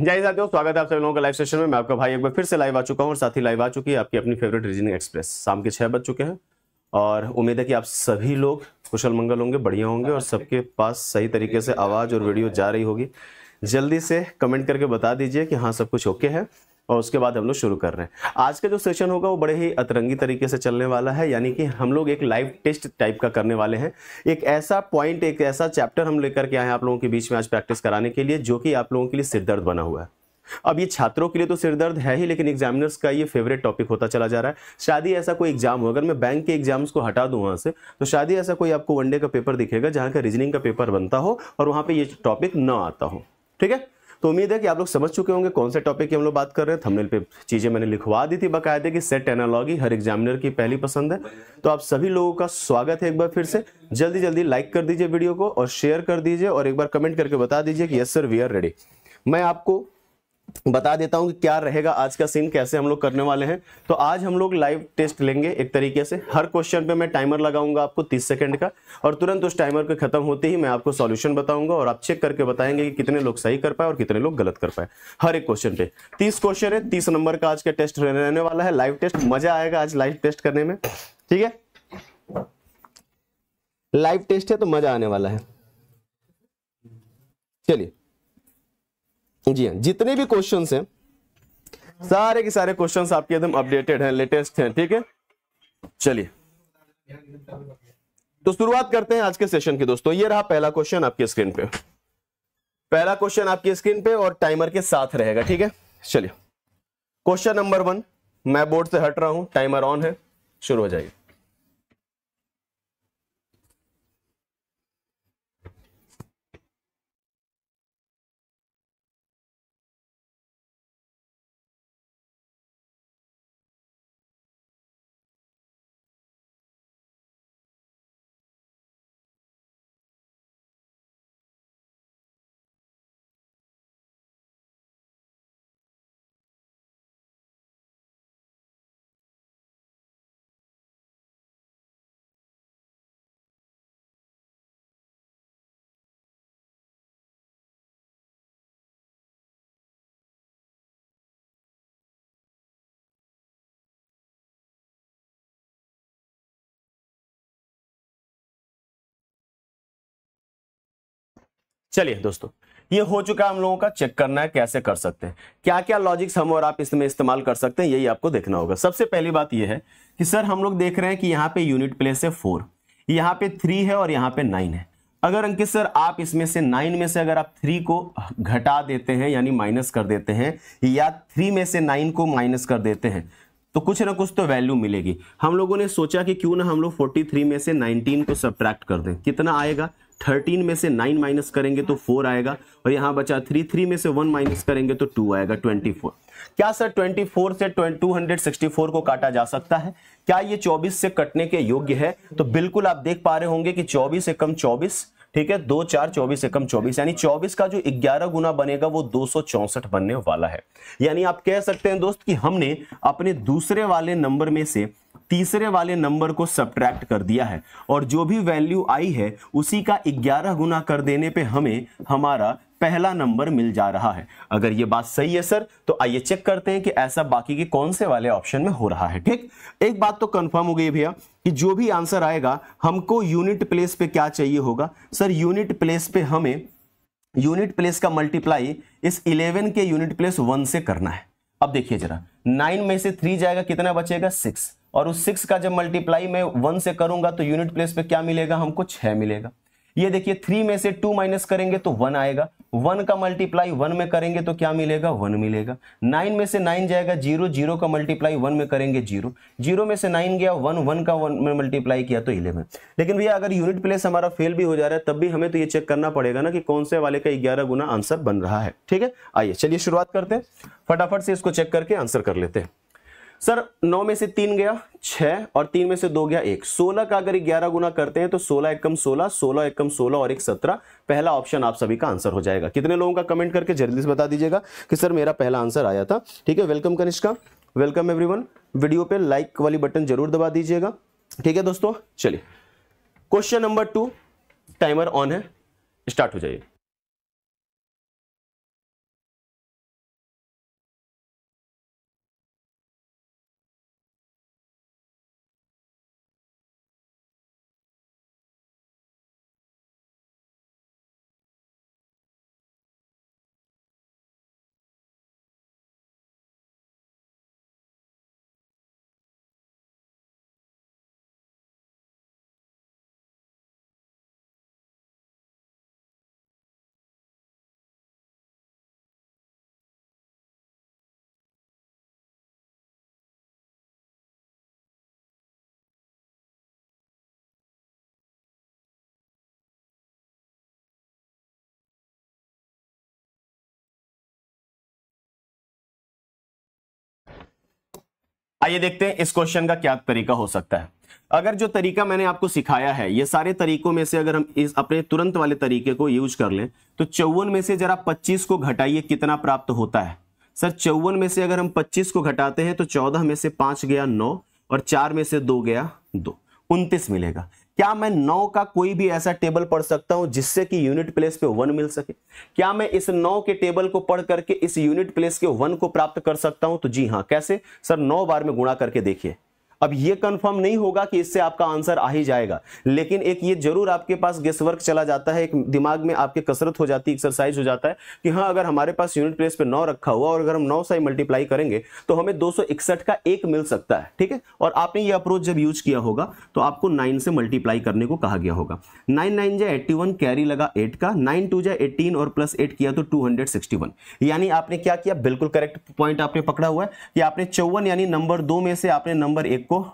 जय साथियों स्वागत है आप सभी लोगों का लाइव सेशन में मैं आपका भाई एक बार फिर से लाइव आ चुका हूँ और साथ ही लाइव आ चुकी है आपकी अपनी फेवरेट रीजनिंग एक्सप्रेस शाम के छह बज चुके हैं और उम्मीद है कि आप सभी लोग कुशल मंगल होंगे बढ़िया होंगे और सबके पास सही तरीके से आवाज़ और वीडियो जा रही होगी जल्दी से कमेंट करके बता दीजिए कि हाँ सब कुछ ओके है और उसके बाद हम लोग शुरू कर रहे हैं आज का जो सेशन होगा वो बड़े ही अतरंगी तरीके से चलने वाला है यानी कि हम लोग एक लाइव टेस्ट टाइप का करने वाले हैं एक ऐसा पॉइंट एक ऐसा चैप्टर हम लेकर के आए हैं आप लोगों के बीच में आज प्रैक्टिस कराने के लिए जो कि आप लोगों के लिए सिरदर्द बना हुआ है अब ये छात्रों के लिए तो सिरदर्द है ही लेकिन एग्जामिनर्स का ये फेवरेट टॉपिक होता चला जा रहा है शायद ही ऐसा कोई एग्जाम हो अगर मैं बैंक के एग्जाम्स को हटा दूँ वहाँ से तो शायद ही ऐसा कोई आपको वनडे का पेपर दिखेगा जहाँ का रीजनिंग का पेपर बनता हो और वहाँ पे ये टॉपिक ना आता हो ठीक है तो उम्मीद है कि आप लोग समझ चुके होंगे कौन से टॉपिक की हम लोग बात कर रहे हैं थंबनेल पे चीज़ें मैंने लिखवा दी थी बकायदे कि सेट एनालॉगी हर एग्जामिनर की पहली पसंद है तो आप सभी लोगों का स्वागत है एक बार फिर से जल्दी जल्दी लाइक कर दीजिए वीडियो को और शेयर कर दीजिए और एक बार कमेंट करके बता दीजिए कि yes sir we are ready मैं आपको बता देता हूं कि क्या रहेगा आज का सीन कैसे हम लोग करने वाले हैं तो आज हम लोग लाइव टेस्ट लेंगे एक तरीके से हर क्वेश्चन पे मैं टाइमर लगाऊंगा आपको 30 सेकंड का और तुरंत उस टाइमर के खत्म होते ही मैं आपको सॉल्यूशन बताऊंगा और आप चेक करके बताएंगे कि कितने लोग सही कर पाए और कितने लोग गलत कर पाए हर एक क्वेश्चन पे तीस क्वेश्चन है तीस नंबर का आज का टेस्ट रहने वाला है लाइव टेस्ट मजा आएगा आज लाइव टेस्ट करने में ठीक है लाइव टेस्ट है तो मजा आने वाला है चलिए जी हाँ जितने भी क्वेश्चन हैं सारे के सारे क्वेश्चन आपके एकदम अपडेटेड हैं लेटेस्ट हैं ठीक है चलिए तो शुरुआत करते हैं आज के सेशन की दोस्तों ये रहा पहला क्वेश्चन आपके स्क्रीन पे पहला क्वेश्चन आपकी स्क्रीन पे और टाइमर के साथ रहेगा ठीक है चलिए क्वेश्चन नंबर वन मैं बोर्ड से हट रहा हूं टाइमर ऑन है शुरू हो जाएगी चलिए दोस्तों ये हो चुका है हम लोगों का चेक करना है कैसे कर सकते हैं क्या क्या लॉजिक्स हम और आप इसमें इस्तेमाल कर सकते हैं यही आपको देखना होगा सबसे पहली बात यह है कि सर हम लोग देख रहे हैं कि यहाँ पे यूनिट प्लेस है फोर यहाँ पे थ्री है और यहाँ पे नाइन है अगर अंकित सर आप इसमें से नाइन में से अगर आप थ्री को घटा देते हैं यानी माइनस कर देते हैं या थ्री में से नाइन को माइनस कर देते हैं तो कुछ ना कुछ तो वैल्यू मिलेगी हम लोगों ने सोचा कि क्यों ना हम लोग 43 में से 19 को सब्ट्रैक्ट कर दें कितना आएगा थर्टीन में से नाइन माइनस करेंगे तो फोर आएगा और यहाँ बचा थ्री थ्री में से वन माइनस करेंगे तो टू आएगा ट्वेंटी फोर क्या सर ट्वेंटी फोर से टू हंड्रेड सिक्सटी फोर को काटा जा सकता है क्या ये चौबीस से कटने के योग्य है तो बिल्कुल आप देख पा रहे होंगे कि चौबीस एकम चौबीस ठीक है दो चार चौबीस एकम चौबीस यानी चौबीस का जो ग्यारह गुना बनेगा वो दो बनने वाला है यानी आप कह सकते हैं दोस्त कि हमने अपने दूसरे वाले नंबर में से तीसरे वाले नंबर को सब्ट्रैक्ट कर दिया है और जो भी वैल्यू आई है उसी का ग्यारह गुना कर देने पे हमें हमारा पहला नंबर मिल जा रहा है अगर ये बात सही है सर तो आइए चेक करते हैं कि ऐसा बाकी के कौन से वाले ऑप्शन में हो रहा है ठीक एक बात तो कंफर्म हो गई भैया कि जो भी आंसर आएगा हमको यूनिट प्लेस पे क्या चाहिए होगा सर यूनिट प्लेस पे हमें यूनिट प्लेस का मल्टीप्लाई इस इलेवन के यूनिट प्लेस वन से करना है अब देखिए जरा नाइन में से थ्री जाएगा कितना बचेगा सिक्स और उस सिक्स का जब मल्टीप्लाई में वन से करूंगा तो यूनिट प्लेस पे क्या मिलेगा हमको छह मिलेगा ये देखिए थ्री में से टू माइनस करेंगे तो वन आएगा वन का मल्टीप्लाई वन में करेंगे तो क्या मिलेगा वन मिलेगा नाइन में से नाइन जाएगा जीरो जीरो का मल्टीप्लाई वन में करेंगे जीरो जीरो में से नाइन गया वन वन का वन में मल्टीप्लाई किया तो इलेवन लेकिन भैया अगर यूनिट प्लेस हमारा फेल भी हो जा रहा है तब भी हमें तो ये चेक करना पड़ेगा ना कि कौन से वाले का ग्यारह गुना आंसर बन रहा है ठीक है आइए चलिए शुरुआत करते हैं फटाफट से इसको चेक करके आंसर कर लेते हैं सर नौ में से तीन गया छह और तीन में से दो गया एक सोलह का अगर ग्यारह गुना करते हैं तो सोलह एकम सोलह सोलह एकम सोलह और एक सत्रह पहला ऑप्शन आप सभी का आंसर हो जाएगा कितने लोगों का कमेंट करके जल्दी से बता दीजिएगा कि सर मेरा पहला आंसर आया था ठीक है welcome Kanishka welcome everyone video पे लाइक वाली बटन जरूर दबा दीजिएगा ठीक है दोस्तों चलिए question number two timer on है स्टार्ट हो जाइए आइए देखते हैं इस क्वेश्चन का क्या तरीका हो सकता है अगर जो तरीका मैंने आपको सिखाया है ये सारे तरीकों में से अगर हम इस अपने तुरंत वाले तरीके को यूज कर लें तो चौवन में से जरा पच्चीस को घटाइए कितना प्राप्त होता है सर चौवन में से अगर हम पच्चीस को घटाते हैं तो चौदह में से पांच गया नौ और चार में से दो गया दो उनतीस मिलेगा क्या मैं नौ का कोई भी ऐसा टेबल पढ़ सकता हूं जिससे कि यूनिट प्लेस पे वन मिल सके क्या मैं इस नौ के टेबल को पढ़ करके इस यूनिट प्लेस के वन को प्राप्त कर सकता हूं तो जी हां कैसे सर नौ बार में गुणा करके देखिए अब ये कंफर्म नहीं होगा कि इससे आपका आंसर आ ही जाएगा लेकिन एक ये जरूर आपके पास गेस वर्क चला जाता है एक दिमाग में आपके कसरत हो जाती है एक्सरसाइज हो जाता है कि हाँ अगर हमारे पास यूनिट प्लेस पे नौ रखा हुआ और अगर हम नौ से मल्टीप्लाई करेंगे तो हमें दो का एक मिल सकता है ठीक है और आपने ये अप्रोच जब यूज किया होगा तो आपको नाइन से मल्टीप्लाई करने को कहा गया होगा नाइन नाइन जाए एट्टी कैरी लगा एट का नाइन टू जाए एटीन और प्लस एट किया तो टू यानी आपने क्या किया बिल्कुल करेक्ट पॉइंट आपने पकड़ा हुआ है कि आपने चौवन यानी नंबर दो में से आपने नंबर एक को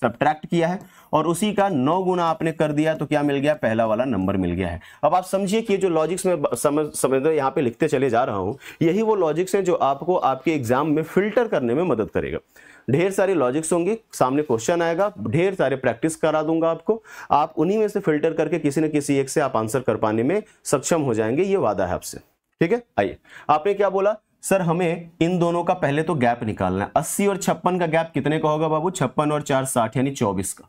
सब्ट्रैक्ट किया है और उसी का नौ गुना आपने कर दिया तो क्या मिल गया पहला वाला नंबर मिल गया है अब आप समझिए कि जो लॉजिक्स में समझ समझ रहे यहाँ पे लिखते चले जा रहा हूँ यही वो लॉजिक्स हैं जो आपको आपके एग्जाम में फिल्टर करने में मदद करेगा ढेर सारे लॉजिक्स होंगे सामने क्वेश्चन आएगा ढेर सारे प्रैक्टिस करा दूंगा आपको आप उन्हीं में से फिल्टर करके किसी न किसी एक से आप आंसर कर पाने में सक्षम हो जाएंगे ये वादा है आपसे ठीक है आइए आपने क्या बोला सर हमें इन दोनों का पहले तो गैप निकालना है अस्सी और छप्पन का गैप कितने का होगा बाबू छप्पन और चार साठ यानी चौबीस का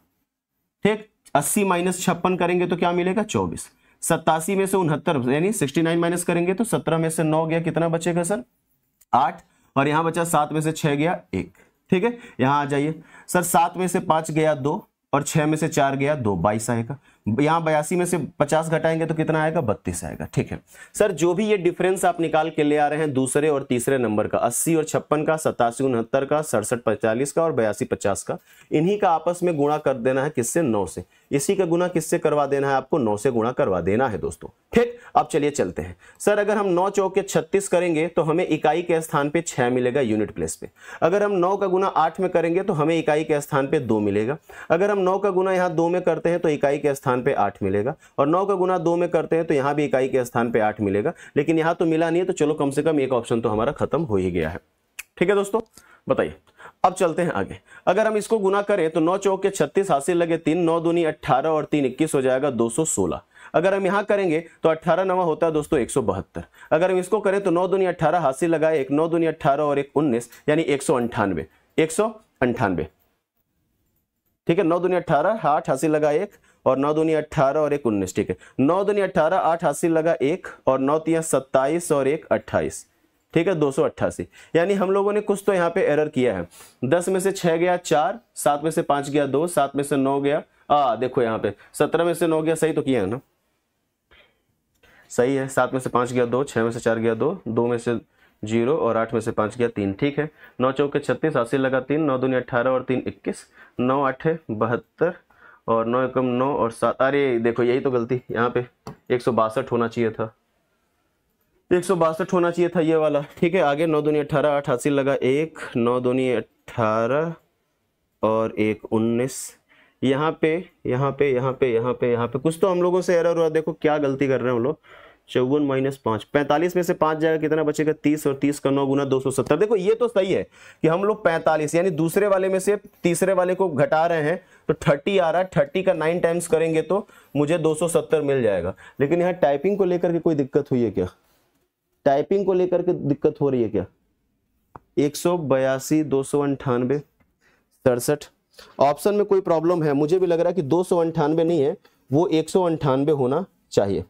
ठीक अस्सी माइनस छप्पन करेंगे तो क्या मिलेगा चौबीस सत्तासी में से उनहत्तर यानी सिक्सटी नाइन माइनस करेंगे तो सत्रह में से नौ गया कितना बचेगा सर आठ और यहां बचा सात में से छह गया एक ठीक है यहां आ जाइए सर सात में से पांच गया दो और छह में से चार गया दो बाईस आएगा यहाँ बयासी में से पचास घटाएंगे तो कितना आएगा बत्तीस आएगा ठीक है सर जो भी ये डिफरेंस आप निकाल के ले आ रहे हैं दूसरे और तीसरे नंबर का अस्सी और छप्पन का सतासी उनहत्तर का सड़सठ पैंतालीस का और बयासी पचास का इन्हीं का आपस में गुणा कर देना है किससे नौ से इसी का गुणा किससे करवा देना है आपको नौ से गुणा करवा देना है दोस्तों ठीक अब चलिए चलते हैं सर अगर हम नौ चौके छत्तीस करेंगे तो हमें इकाई के स्थान पर छह मिलेगा यूनिट प्लेस पे अगर हम नौ का गुना आठ में करेंगे तो हमें इकाई के स्थान पर दो मिलेगा अगर हम नौ का गुना यहाँ दो में करते हैं तो इकाई के स्थान स्थान पे आठ मिलेगा और नौ का गुना दो में करते हैं तो यहाँ भी इकाई के स्थान पे आठ मिलेगा लेकिन यहाँ तो मिला नहीं है तो चलो कम से कम एक ऑप्शन तो हमारा खत्म हो ही गया है ठीक है दोस्तों बताइए अब चलते हैं आगे अगर हम इसको गुना करें तो नौ चौके छत्तीस हासिल लगे तीन नौ दूनी अट्ठारह और तीन इक्कीस हो जाएगा दो सौ सोलह अगर हम यहाँ करेंगे तो अट्ठारह नवा होता है दोस्तों एक सौ बहत्तर अगर हम इसको करें तो नौ दूनी अट्ठारह हासिल लगाए एक नौ दूनी अट्ठारह और एक उन्नीस यानी एक सौ अंठानवे एक सौ अंठानवे ठीक है नौ दूनी अट्ठारह आठ हासिल लगाए एक और नौ दुनिया अट्ठारह और एक उन्नीस ठीक है नौ दुनिया अट्ठारह आठ हासिल लगा एक और नौ तिया सत्ताईस और एक अट्ठाईस ठीक है दो सौ अट्ठासी यानी हम लोगों ने कुछ तो यहाँ पे एरर किया है दस में से छह गया चार सात में से पांच गया दो सात में से नौ गया आ देखो यहाँ पे सत्रह में से नौ गया सही तो किया है ना सही है सात में से पांच गया दो छह में से चार गया दो दो में से जीरो और आठ में से पांच गया तीन ठीक है नौ चौके छत्तीस हासिल लगा तीन नौ दुनिया अट्ठारह और तीन इक्कीस नौ अठे बहत्तर और नौ एकम नौ और सात अरे देखो यही तो गलती यहाँ पे एक सौ बासठ होना चाहिए था एक सौ बासठ होना चाहिए था ये वाला ठीक है आगे नौ दुनिया अठारह अठासी लगा एक नौ दुनिया अठारह और एक उन्नीस यहाँ पे यहाँ पे यहाँ पे यहाँ पे यहाँ पे कुछ तो हम लोगों से एरर हुआ देखो क्या गलती कर रहे हैं हम लोग चौवन माइनस पाँच पैंतालीस में से पाँच जाएगा कितना बचेगा तीस और तीस का नौ गुना दो सौ सत्तर देखो ये तो सही है कि हम लोग पैंतालीस यानी दूसरे वाले में से तीसरे वाले को घटा रहे हैं तो 30 आ रहा है 30 का 9 टाइम्स करेंगे तो मुझे 270 मिल जाएगा लेकिन यहाँ टाइपिंग को लेकर के कोई दिक्कत हुई है क्या टाइपिंग को लेकर के दिक्कत हो रही है क्या एक सौ बयासी दो सौ अंठानवे सड़सठ ऑप्शन में कोई प्रॉब्लम है मुझे भी लग रहा है कि दो सौ अंठानवे नहीं है वो एक सौ अंठानवे होना चाहिए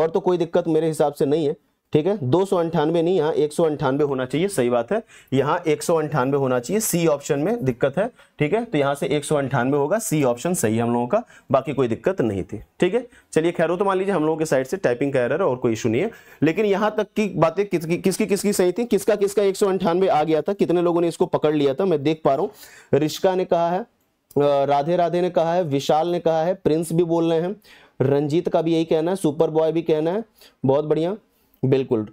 और तो कोई दिक्कत मेरे हिसाब से नहीं है ठीक है दो सौ अंठानवे नहीं यहाँ एक सौ अंठानवे होना चाहिए सही बात है यहाँ एक सौ अंठानवे होना चाहिए सी ऑप्शन में दिक्कत है ठीक है तो यहाँ से एक सौ अंठानवे होगा सी ऑप्शन सही है हम लोगों का बाकी कोई दिक्कत नहीं थी ठीक है चलिए खैर हो तो मान लीजिए हम लोगों के साइड से टाइपिंग का एरर और कोई इशू नहीं है लेकिन यहाँ तक की बातें किसकी किसकी किसकी सही थी किसका किसका एक आ गया था कितने लोगों ने इसको पकड़ लिया था मैं देख पा रहा हूँ रिश्का ने कहा है राधे राधे ने कहा है विशाल ने कहा है प्रिंस भी बोल रहे हैं रंजीत का भी यही कहना है सुपर बॉय भी कहना है बहुत बढ़िया बिल्कुल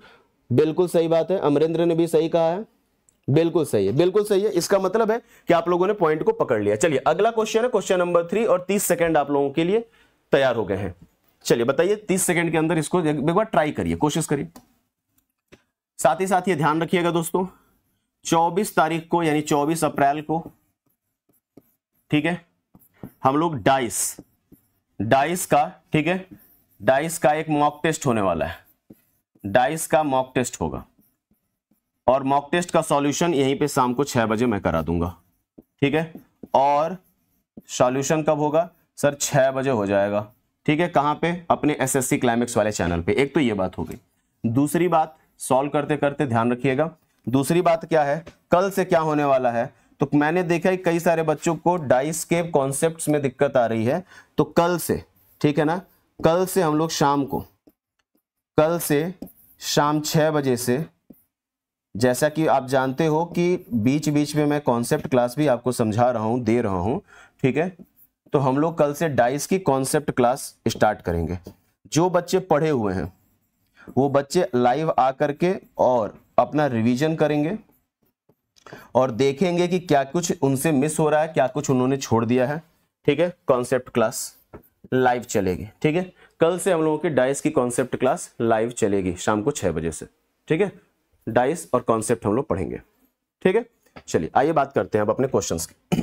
बिल्कुल सही बात है अमरेंद्र ने भी सही कहा है बिल्कुल सही है बिल्कुल सही है इसका मतलब है कि आप लोगों ने पॉइंट को पकड़ लिया चलिए अगला क्वेश्चन है क्वेश्चन नंबर थ्री और तीस सेकेंड आप लोगों के लिए तैयार हो गए हैं चलिए बताइए तीस सेकेंड के अंदर इसको एक बार ट्राई करिए कोशिश करिए साथ ही साथ ये ध्यान रखिएगा दोस्तों चौबीस तारीख को यानी चौबीस अप्रैल को ठीक है हम लोग डाइस डाइस का ठीक है डाइस का एक मॉक टेस्ट होने वाला है डाइस का मॉक टेस्ट होगा और मॉक टेस्ट का सॉल्यूशन यहीं पे शाम को छह बजे मैं करा दूंगा ठीक है और सॉल्यूशन कब होगा सर छह बजे हो जाएगा ठीक है कहां पे अपने एसएससी क्लाइमेक्स वाले चैनल पे एक तो ये बात हो गई दूसरी बात सॉल्व करते करते ध्यान रखिएगा दूसरी बात क्या है कल से क्या होने वाला है तो मैंने देखा है कई सारे बच्चों को डाइस के कॉन्सेप्ट में दिक्कत आ रही है तो कल से ठीक है ना कल से हम लोग शाम को कल से शाम छः बजे से जैसा कि आप जानते हो कि बीच बीच में मैं कॉन्सेप्ट क्लास भी आपको समझा रहा हूँ दे रहा हूँ ठीक है तो हम लोग कल से डाइस की कॉन्सेप्ट क्लास स्टार्ट करेंगे जो बच्चे पढ़े हुए हैं वो बच्चे लाइव आ करके और अपना रिवीजन करेंगे और देखेंगे कि क्या कुछ उनसे मिस हो रहा है क्या कुछ उन्होंने छोड़ दिया है ठीक है कॉन्सेप्ट क्लास लाइव चलेगी ठीक है कल से हम लोगों की डाइस की कॉन्सेप्ट क्लास लाइव चलेगी शाम को छह बजे से ठीक है डाइस और कॉन्सेप्ट हम लोग पढ़ेंगे ठीक है चलिए आइए बात करते हैं अब अपने क्वेश्चंस की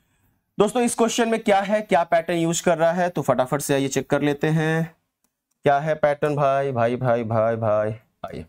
दोस्तों इस क्वेश्चन में क्या है क्या पैटर्न यूज कर रहा है तो फटाफट से आइए चेक कर लेते हैं क्या है पैटर्न भाई भाई भाई भाई भाई आइए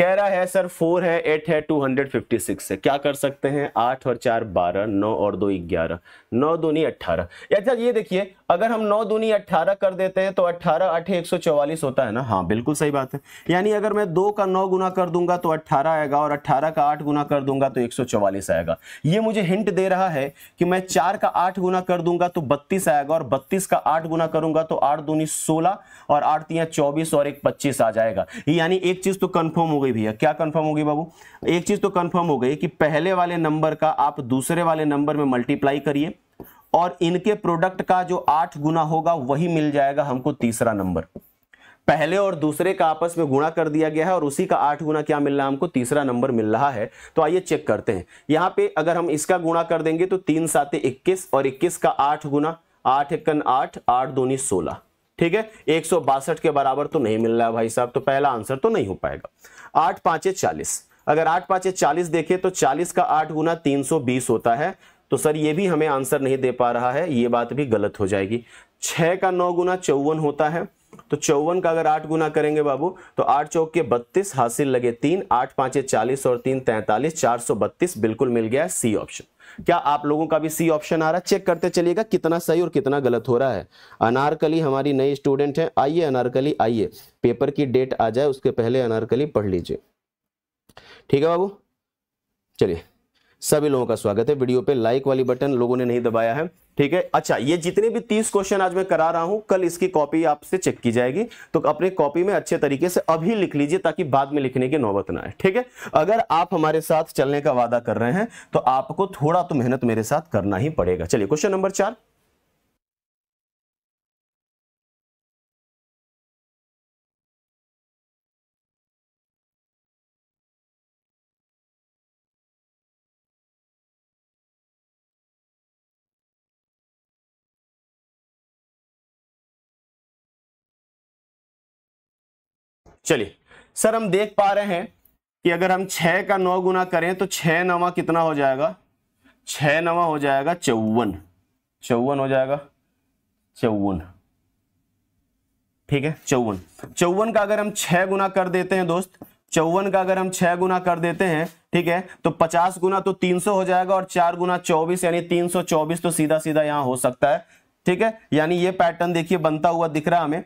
कह रहा है सर फोर है एट है टू हंड्रेड फिफ्टी सिक्स है क्या कर सकते हैं आठ और चार बारह नौ और दो ग्यारह नौ दूनी अट्ठारह अच्छा ये देखिए अगर हम नौ दूनी अट्ठारह कर देते हैं तो अट्ठारह अठे एक सौ चौवालीस होता है ना हाँ बिल्कुल सही बात है यानी अगर मैं दो का नौ गुना कर दूंगा तो अट्ठारह आएगा और अट्ठारह का आठ गुना कर दूंगा तो एक सौ चौवालीस आएगा ये मुझे हिंट दे रहा है कि मैं चार का आठ गुना कर दूंगा तो बत्तीस आएगा और बत्तीस का आठ गुना करूंगा तो आठ दूनी सोलह और आठ तिया चौबीस और एक पच्चीस आ जाएगा यानी एक चीज तो कन्फर्म हो गई भैया क्या कंफर्म होगी बाबू एक चीज तो कंफर्म हो गई कि पहले वाले नंबर का आप दूसरे वाले नंबर में मल्टीप्लाई करिए और इनके प्रोडक्ट का जो आठ गुना होगा वही मिल जाएगा हमको तीसरा नंबर पहले और दूसरे का आपस में गुणा कर दिया गया है और उसी का आठ गुना क्या मिल रहा है हमको तीसरा नंबर मिल रहा है तो आइए चेक करते हैं यहाँ पे अगर हम इसका गुणा कर देंगे तो तीन साते इक्कीस और इक्कीस का आठ गुना आठ इक्कन आठ आठ दूनी सोलह ठीक है एक के बराबर तो नहीं मिल रहा है भाई साहब तो पहला आंसर तो नहीं हो पाएगा आठ पांचे चालीस अगर आठ पांचे चालीस देखें तो चालीस का आठ गुना तीन सौ बीस होता है तो सर ये भी हमें आंसर नहीं दे पा रहा है ये बात भी गलत हो जाएगी छह का नौ गुना चौवन होता है तो चौवन का अगर आठ गुना करेंगे बाबू तो आठ चौक के बत्तीस हासिल लगे तीन आठ पांचे चालीस और तीन तैंतालीस चार सौ बत्तीस बिल्कुल मिल गया सी ऑप्शन क्या आप लोगों का भी सी ऑप्शन आ रहा है चेक करते चलिएगा कितना सही और कितना गलत हो रहा है अनारकली हमारी नई स्टूडेंट है आइए अनारकली आइए पेपर की डेट आ जाए उसके पहले अनारकली पढ़ लीजिए ठीक है बाबू चलिए सभी लोगों का स्वागत है वीडियो पे लाइक वाली बटन लोगों ने नहीं दबाया है ठीक है अच्छा ये जितने भी तीस क्वेश्चन आज मैं करा रहा हूं कल इसकी कॉपी आपसे चेक की जाएगी तो अपने कॉपी में अच्छे तरीके से अभी लिख लीजिए ताकि बाद में लिखने की नौबत ना आए ठीक है अगर आप हमारे साथ चलने का वादा कर रहे हैं तो आपको थोड़ा तो मेहनत मेरे साथ करना ही पड़ेगा चलिए क्वेश्चन नंबर चार चलिए सर हम देख पा रहे हैं कि अगर हम छह का नौ गुना करें तो छ नवा कितना हो जाएगा छ नवा हो जाएगा चौवन चौवन हो जाएगा चौवन ठीक है चौवन चौवन का अगर हम छह गुना कर देते हैं दोस्त चौवन का अगर हम छह गुना कर देते हैं ठीक है तो पचास गुना तो तीन सौ हो जाएगा और चार गुना चौबीस यानी तीन सौ चौबीस तो सीधा सीधा यहां हो सकता है ठीक है यानी ये पैटर्न देखिए बनता हुआ दिख रहा हमें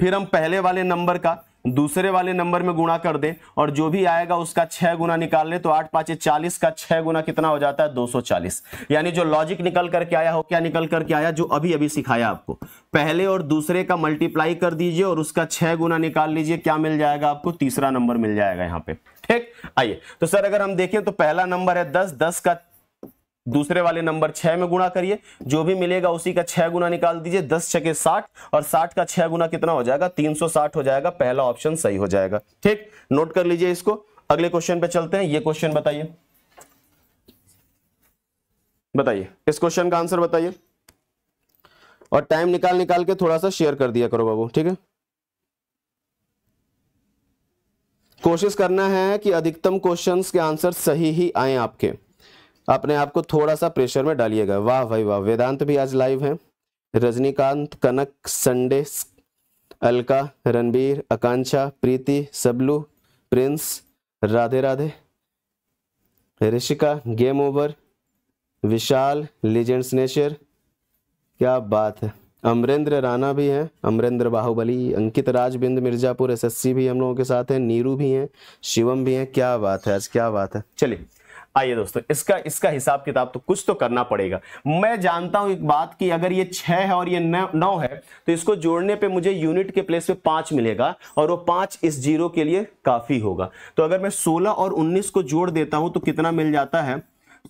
फिर हम पहले वाले नंबर का दूसरे वाले नंबर में गुणा कर दें और जो भी आएगा उसका छह गुना निकाल ले तो आठ पांच चालीस का छह गुना कितना हो जाता है दो सौ चालीस यानी जो लॉजिक निकल करके आया हो क्या निकल करके आया जो अभी अभी सिखाया आपको पहले और दूसरे का मल्टीप्लाई कर दीजिए और उसका छह गुना निकाल लीजिए क्या मिल जाएगा आपको तीसरा नंबर मिल जाएगा यहाँ पे ठीक आइए तो सर अगर हम देखें तो पहला नंबर है दस दस का दूसरे वाले नंबर छह में गुणा करिए जो भी मिलेगा उसी का छह गुना निकाल दीजिए दस छके साठ और साठ का छह गुना कितना हो जाएगा तीन सौ साठ हो जाएगा पहला ऑप्शन सही हो जाएगा ठीक नोट कर लीजिए इसको अगले क्वेश्चन पे चलते हैं ये क्वेश्चन बताइए बताइए इस क्वेश्चन का आंसर बताइए और टाइम निकाल निकाल के थोड़ा सा शेयर कर दिया करो बाबू ठीक है कोशिश करना है कि अधिकतम क्वेश्चंस के आंसर सही ही आए आपके अपने आप को थोड़ा सा प्रेशर में डालिएगा वाह भाई वाह वेदांत भी आज लाइव है Rajinikanth Kanak Sunday Alka Ranbir Akanksha Preeti Sablu Prince Radhe Radhe Rishika game over Vishal legend nature क्या बात है अमरेंद्र राणा भी हैं अमरेंद्र बाहुबली अंकित राजबिंद मिर्जापुर एसएससी भी हम लोगों के साथ हैं नीरू भी हैं शिवम भी हैं क्या बात है आज क्या बात है चलिए आइए दोस्तों इसका इसका हिसाब किताब तो कुछ तो करना पड़ेगा मैं जानता हूं एक बात कि अगर ये छह है और ये नौ है तो इसको जोड़ने पे मुझे यूनिट के प्लेस पे पांच मिलेगा और वो पांच इस जीरो के लिए काफी होगा तो अगर मैं सोलह और उन्नीस को जोड़ देता हूं तो कितना मिल जाता है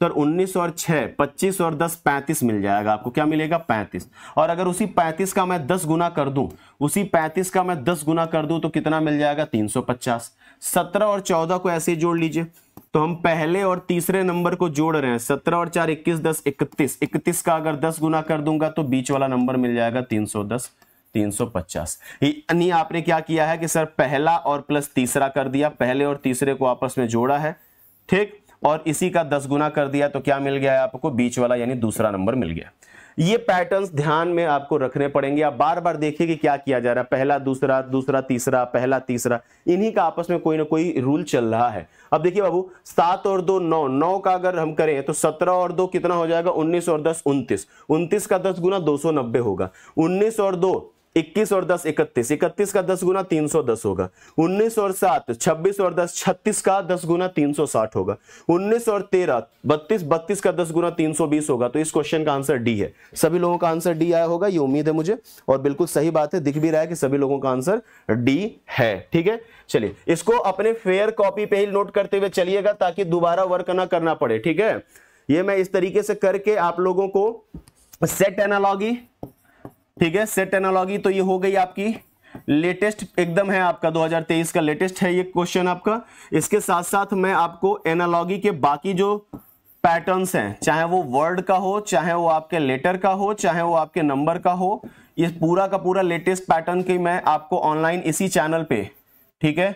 सर उन्नीस और छह पच्चीस और दस पैंतीस मिल जाएगा आपको क्या मिलेगा पैंतीस और अगर उसी पैंतीस का मैं दस गुना कर दूं उसी पैंतीस का मैं दस गुना कर दूं तो कितना मिल जाएगा तीन सौ पचास सत्रह और चौदह को ऐसे जोड़ लीजिए तो हम पहले और तीसरे नंबर को जोड़ रहे हैं सत्रह और चार इक्कीस दस इकतीस इकतीस का अगर दस गुना कर दूंगा तो बीच वाला नंबर मिल जाएगा तीन सौ दस तीन सौ पचास यानी आपने क्या किया है कि सर पहला और प्लस तीसरा कर दिया पहले और तीसरे को आपस में जोड़ा है ठीक और इसी का दस गुना कर दिया तो क्या मिल गया है आपको बीच वाला यानी दूसरा नंबर मिल गया ये पैटर्न्स ध्यान में आपको रखने पड़ेंगे आप बार बार देखिए कि क्या किया जा रहा है पहला दूसरा दूसरा तीसरा पहला तीसरा इन्हीं का आपस में कोई ना कोई रूल चल रहा है अब देखिए बाबू सात और दो नौ नौ का अगर हम करें तो सत्रह और दो कितना हो जाएगा उन्नीस और दस उन्तीस उन्तीस का दस गुना दो होगा उन्नीस और दो इक्कीस और दस इकतीस इकतीस का दस गुना तीन सौ दस होगा उन्नीस और सात छब्बीस और दस छत्तीस का दस गुना तीन सौ साठ होगा उन्नीस और तेरह बत्तीस बत्तीस का दस गुना तीन सौ बीस होगा तो इस क्वेश्चन का आंसर डी है सभी लोगों का आंसर डी आया होगा ये उम्मीद है मुझे और बिल्कुल सही बात है दिख भी रहा है कि सभी लोगों का आंसर डी है ठीक है चलिए इसको अपने फेयर कॉपी पे ही नोट करते हुए चलिएगा ताकि दोबारा वर्क ना करना पड़े ठीक है ये मैं इस तरीके से करके आप लोगों को सेट एनालॉगी ठीक है सेट एनोलॉगी तो ये हो गई आपकी लेटेस्ट एकदम है आपका 2023 का लेटेस्ट है ये क्वेश्चन आपका इसके साथ साथ मैं आपको एनालॉगी के बाकी जो पैटर्न्स हैं चाहे वो वर्ड का हो चाहे वो आपके लेटर का हो चाहे वो आपके नंबर का हो ये पूरा का पूरा लेटेस्ट पैटर्न की मैं आपको ऑनलाइन इसी चैनल पे ठीक है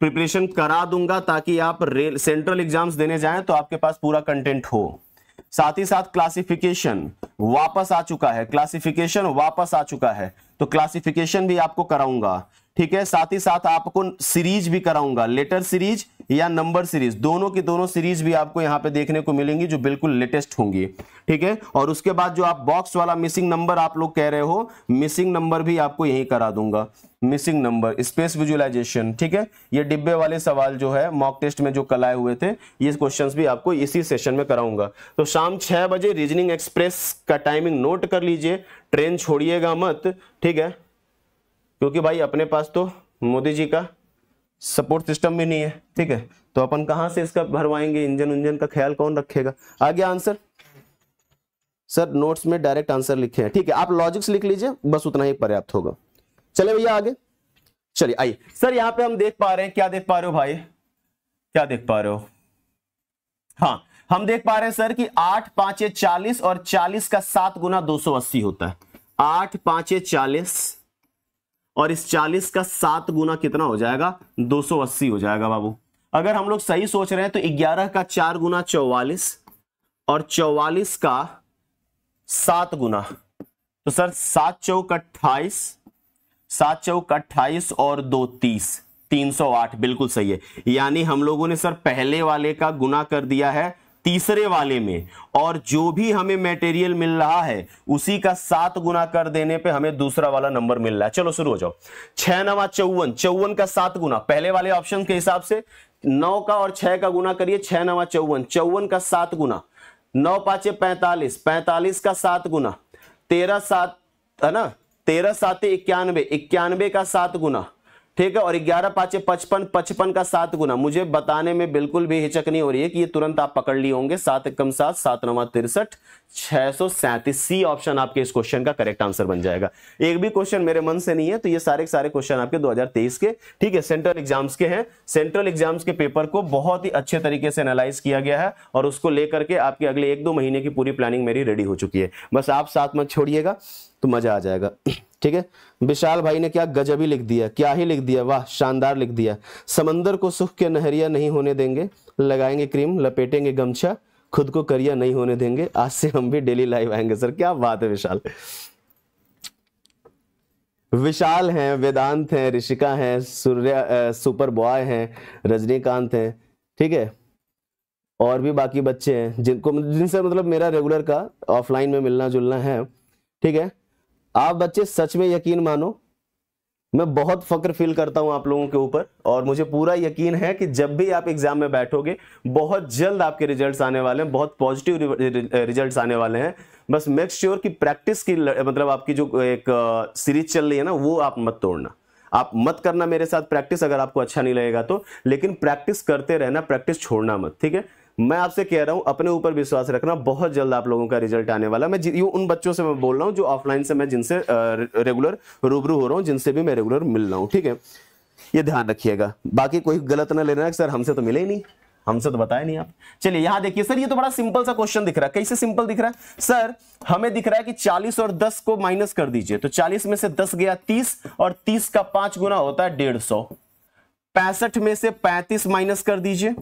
प्रिपरेशन करा दूंगा ताकि आप सेंट्रल एग्जाम्स देने जाए तो आपके पास पूरा कंटेंट हो साथ ही साथ क्लासिफिकेशन वापस आ चुका है क्लासिफिकेशन वापस आ चुका है तो क्लासिफिकेशन भी आपको कराऊंगा ठीक है साथ ही साथ आपको सीरीज भी कराऊंगा लेटर सीरीज या नंबर सीरीज दोनों की दोनों सीरीज भी आपको यहां पे देखने को मिलेंगी जो बिल्कुल लेटेस्ट होंगी ठीक है और उसके बाद जो आप बॉक्स वाला मिसिंग नंबर आप लोग कह रहे हो मिसिंग नंबर भी आपको यही करा दूंगा मिसिंग नंबर स्पेस विजुअलाइजेशन ठीक है ये डिब्बे वाले सवाल जो है मॉक टेस्ट में जो कल आए हुए थे ये क्वेश्चन भी आपको इसी सेशन में कराऊंगा तो शाम छह बजे रीजनिंग एक्सप्रेस का टाइमिंग नोट कर लीजिए ट्रेन छोड़िएगा मत ठीक है क्योंकि भाई अपने पास तो मोदी जी का सपोर्ट सिस्टम भी नहीं है ठीक है तो अपन कहां से इसका भरवाएंगे इंजन उंजन का ख्याल कौन रखेगा आगे आंसर सर नोट्स में डायरेक्ट आंसर लिखे हैं ठीक है आप लॉजिक्स लिख लीजिए बस उतना ही पर्याप्त होगा चले भैया आगे चलिए आइए सर यहां पे हम देख पा रहे हैं क्या देख पा रहे हो भाई क्या देख पा रहे हो हाँ हम देख पा रहे हैं सर कि आठ पांचे चालीस और चालीस का सात गुना दो सौ अस्सी होता है आठ पांचे चालीस और इस चालीस का सात गुना कितना हो जाएगा दो सौ अस्सी हो जाएगा बाबू अगर हम लोग सही सोच रहे हैं तो ग्यारह का चार गुना चौवालिस और चौवालीस का सात गुना तो सर सात चौक अट्ठाईस सात चौक अट्ठाईस और दो तीस तीन सौ आठ बिल्कुल सही है यानी हम लोगों ने सर पहले वाले का गुना कर दिया है तीसरे वाले में और जो भी हमें मटेरियल मिल रहा है उसी का सात गुना कर देने पे हमें दूसरा वाला नंबर मिल रहा है चलो शुरू हो जाओ छह नवा चौवन चौवन का सात गुना पहले वाले ऑप्शन के हिसाब से नौ का और छह का गुना करिए छह नवा चौवन चौवन का सात गुना नौ पांचे पैंतालीस पैंतालीस का सात गुना तेरह सात है ना तेरह सात इक्यानवे इक्यानवे का सात गुना ठीक है और ग्यारह पाँचे पचपन पचपन का सात गुना मुझे बताने में बिल्कुल भी हिचक नहीं हो रही है कि ये तुरंत आप पकड़ लिए होंगे सात एकम सात सात नवा तिरसठ छह सौ सैंतीस सी ऑप्शन आपके इस क्वेश्चन का करेक्ट आंसर बन जाएगा एक भी क्वेश्चन मेरे मन से नहीं है तो ये सारे सारे क्वेश्चन आपके 2023 के ठीक है सेंट्रल एग्जाम्स के हैं सेंट्रल एग्जाम्स के पेपर को बहुत ही अच्छे तरीके से एनालाइज किया गया है और उसको लेकर के आपके अगले एक दो महीने की पूरी प्लानिंग मेरी रेडी हो चुकी है बस आप साथ मत छोड़िएगा तो मजा आ जाएगा ठीक है विशाल भाई ने क्या गजबी लिख दिया क्या ही लिख दिया वाह शानदार लिख दिया समंदर को सुख के नहरिया नहीं होने देंगे लगाएंगे क्रीम लपेटेंगे गमछा खुद को करिया नहीं होने देंगे आज से हम भी डेली लाइव आएंगे सर क्या बात है विशाल विशाल हैं वेदांत हैं ऋषिका हैं सूर्या सुपर बॉय हैं रजनीकांत हैं ठीक है और भी बाकी बच्चे हैं जिनको जिनसे मतलब मेरा रेगुलर का ऑफलाइन में मिलना जुलना है ठीक है आप बच्चे सच में यकीन मानो मैं बहुत फक्र फील करता हूं आप लोगों के ऊपर और मुझे पूरा यकीन है कि जब भी आप एग्जाम में बैठोगे बहुत जल्द आपके रिजल्ट्स आने वाले हैं बहुत पॉजिटिव रिजल्ट्स आने वाले हैं बस मेक श्योर कि प्रैक्टिस की मतलब आपकी जो एक सीरीज चल रही है ना वो आप मत तोड़ना आप मत करना मेरे साथ प्रैक्टिस अगर आपको अच्छा नहीं लगेगा तो लेकिन प्रैक्टिस करते रहना प्रैक्टिस छोड़ना मत ठीक है मैं आपसे कह रहा हूं अपने ऊपर विश्वास रखना बहुत जल्द आप लोगों का रिजल्ट आने वाला मैं ये उन बच्चों से मैं बोल रहा हूँ जो ऑफलाइन से मैं जिनसे रेगुलर रूबरू हो रहा हूं जिनसे भी मैं रेगुलर मिल रहा हूं ठीक है ये ध्यान रखिएगा बाकी कोई गलत ना लेना है सर हमसे तो मिले ही नहीं हमसे तो बताया नहीं आप चलिए यहां देखिए सर ये तो बड़ा सिंपल सा क्वेश्चन दिख रहा है कैसे सिंपल दिख रहा है सर हमें दिख रहा है कि 40 और 10 को माइनस कर दीजिए तो 40 में से 10 गया 30 और 30 का पांच गुना होता है डेढ़ सौ पैंसठ में से 35 माइनस कर दीजिए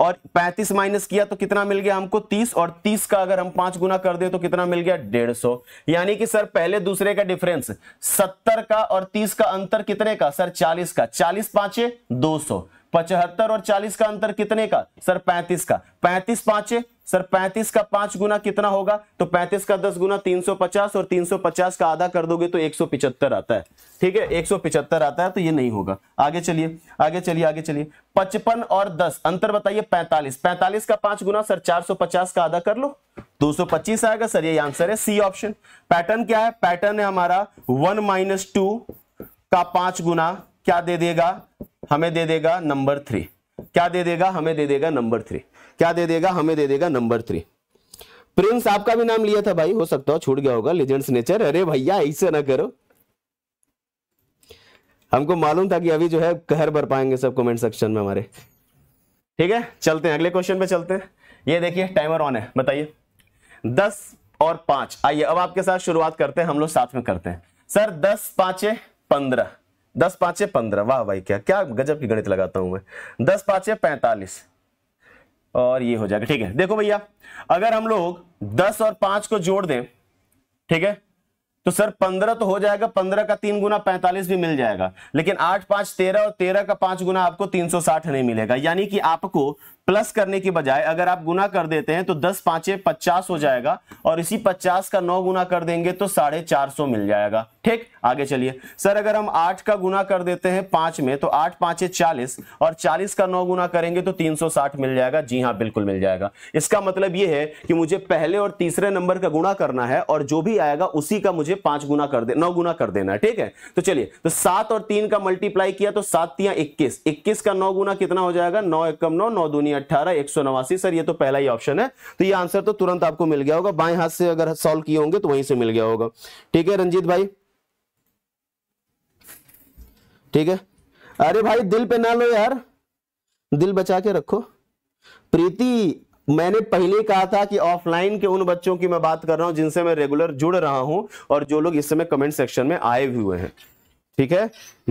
और 35 माइनस किया तो कितना मिल गया हमको 30 और 30 का अगर हम पांच गुना कर दे तो कितना मिल गया 150 यानी कि सर पहले दूसरे का डिफरेंस 70 का और 30 का अंतर कितने का सर 40 का 40 पांचे 200 पचहत्तर और 40 का अंतर कितने का सर 35 का 35 पांचे सर 35 का पांच गुना कितना होगा तो 35 का 10 गुना 350 और 350 का आधा कर दोगे तो एक आता है ठीक है एक आता है तो ये नहीं होगा आगे चलिए आगे चलिए आगे चलिए 55 और 10 अंतर बताइए 45 45 का पांच गुना सर 450 का आधा कर लो 225 आएगा सर ये आंसर है सी ऑप्शन पैटर्न क्या है पैटर्न है हमारा वन माइनस टू का पांच गुना क्या दे देगा हमें दे देगा नंबर थ्री क्या दे देगा हमें दे देगा नंबर थ्री क्या दे देगा हमें दे देगा नंबर थ्री प्रिंस आपका भी नाम लिया था भाई हो सकता हो छूट गया होगा लेजेंड्स नेचर अरे भैया ऐसे ना करो हमको मालूम था कि अभी जो है कहर भर पाएंगे सब कमेंट सेक्शन में हमारे ठीक है चलते हैं अगले क्वेश्चन पे चलते हैं ये देखिए टाइमर ऑन है बताइए दस और पांच आइए अब आपके साथ शुरुआत करते हैं हम लोग साथ में करते हैं सर दस पांचे पंद्रह दस पांचे पंद्रह वाह भाई क्या क्या गजब की गणित लगाता हूं मैं दस पांचे पैंतालीस और ये हो जाएगा ठीक है देखो भैया अगर हम लोग दस और पांच को जोड़ दें ठीक है तो सर पंद्रह तो हो जाएगा पंद्रह का तीन गुना पैंतालीस भी मिल जाएगा लेकिन आठ पांच तेरह और तेरह का पांच गुना आपको तीन सौ साठ नहीं मिलेगा यानी कि आपको प्लस करने की बजाय अगर आप गुना कर देते हैं तो दस पांचे पचास हो जाएगा और इसी पचास का नौ गुना कर देंगे तो साढ़े चार सौ मिल जाएगा ठीक आगे चलिए सर अगर हम आठ का गुना कर देते हैं पांच में तो आठ पांचे चालीस और चालीस का नौ गुना करेंगे तो तीन सौ साठ मिल जाएगा जी हाँ बिल्कुल मिल जाएगा इसका मतलब यह है कि मुझे पहले और तीसरे नंबर का गुना करना है और जो भी आएगा उसी का मुझे पांच गुना कर दे नौ गुना कर देना है ठीक है तो चलिए तो सात और तीन का मल्टीप्लाई किया तो सात या इक्कीस इक्कीस का नौ गुना कितना हो जाएगा नौ एकम नौ नौ दुनिया अट्ठारह एक सौ नवासी सर ये तो पहला ही ऑप्शन है तो ये आंसर तो तुरंत आपको मिल गया होगा बाएं हाथ से अगर सॉल्व किए होंगे तो वहीं से मिल गया होगा ठीक है रंजीत भाई ठीक है अरे भाई दिल पे ना लो यार दिल बचा के रखो प्रीति मैंने पहले कहा था कि ऑफलाइन के उन बच्चों की मैं बात कर रहा हूं जिनसे मैं रेगुलर जुड़ रहा हूं और जो लोग इस समय कमेंट सेक्शन में आए भी हुए हैं ठीक है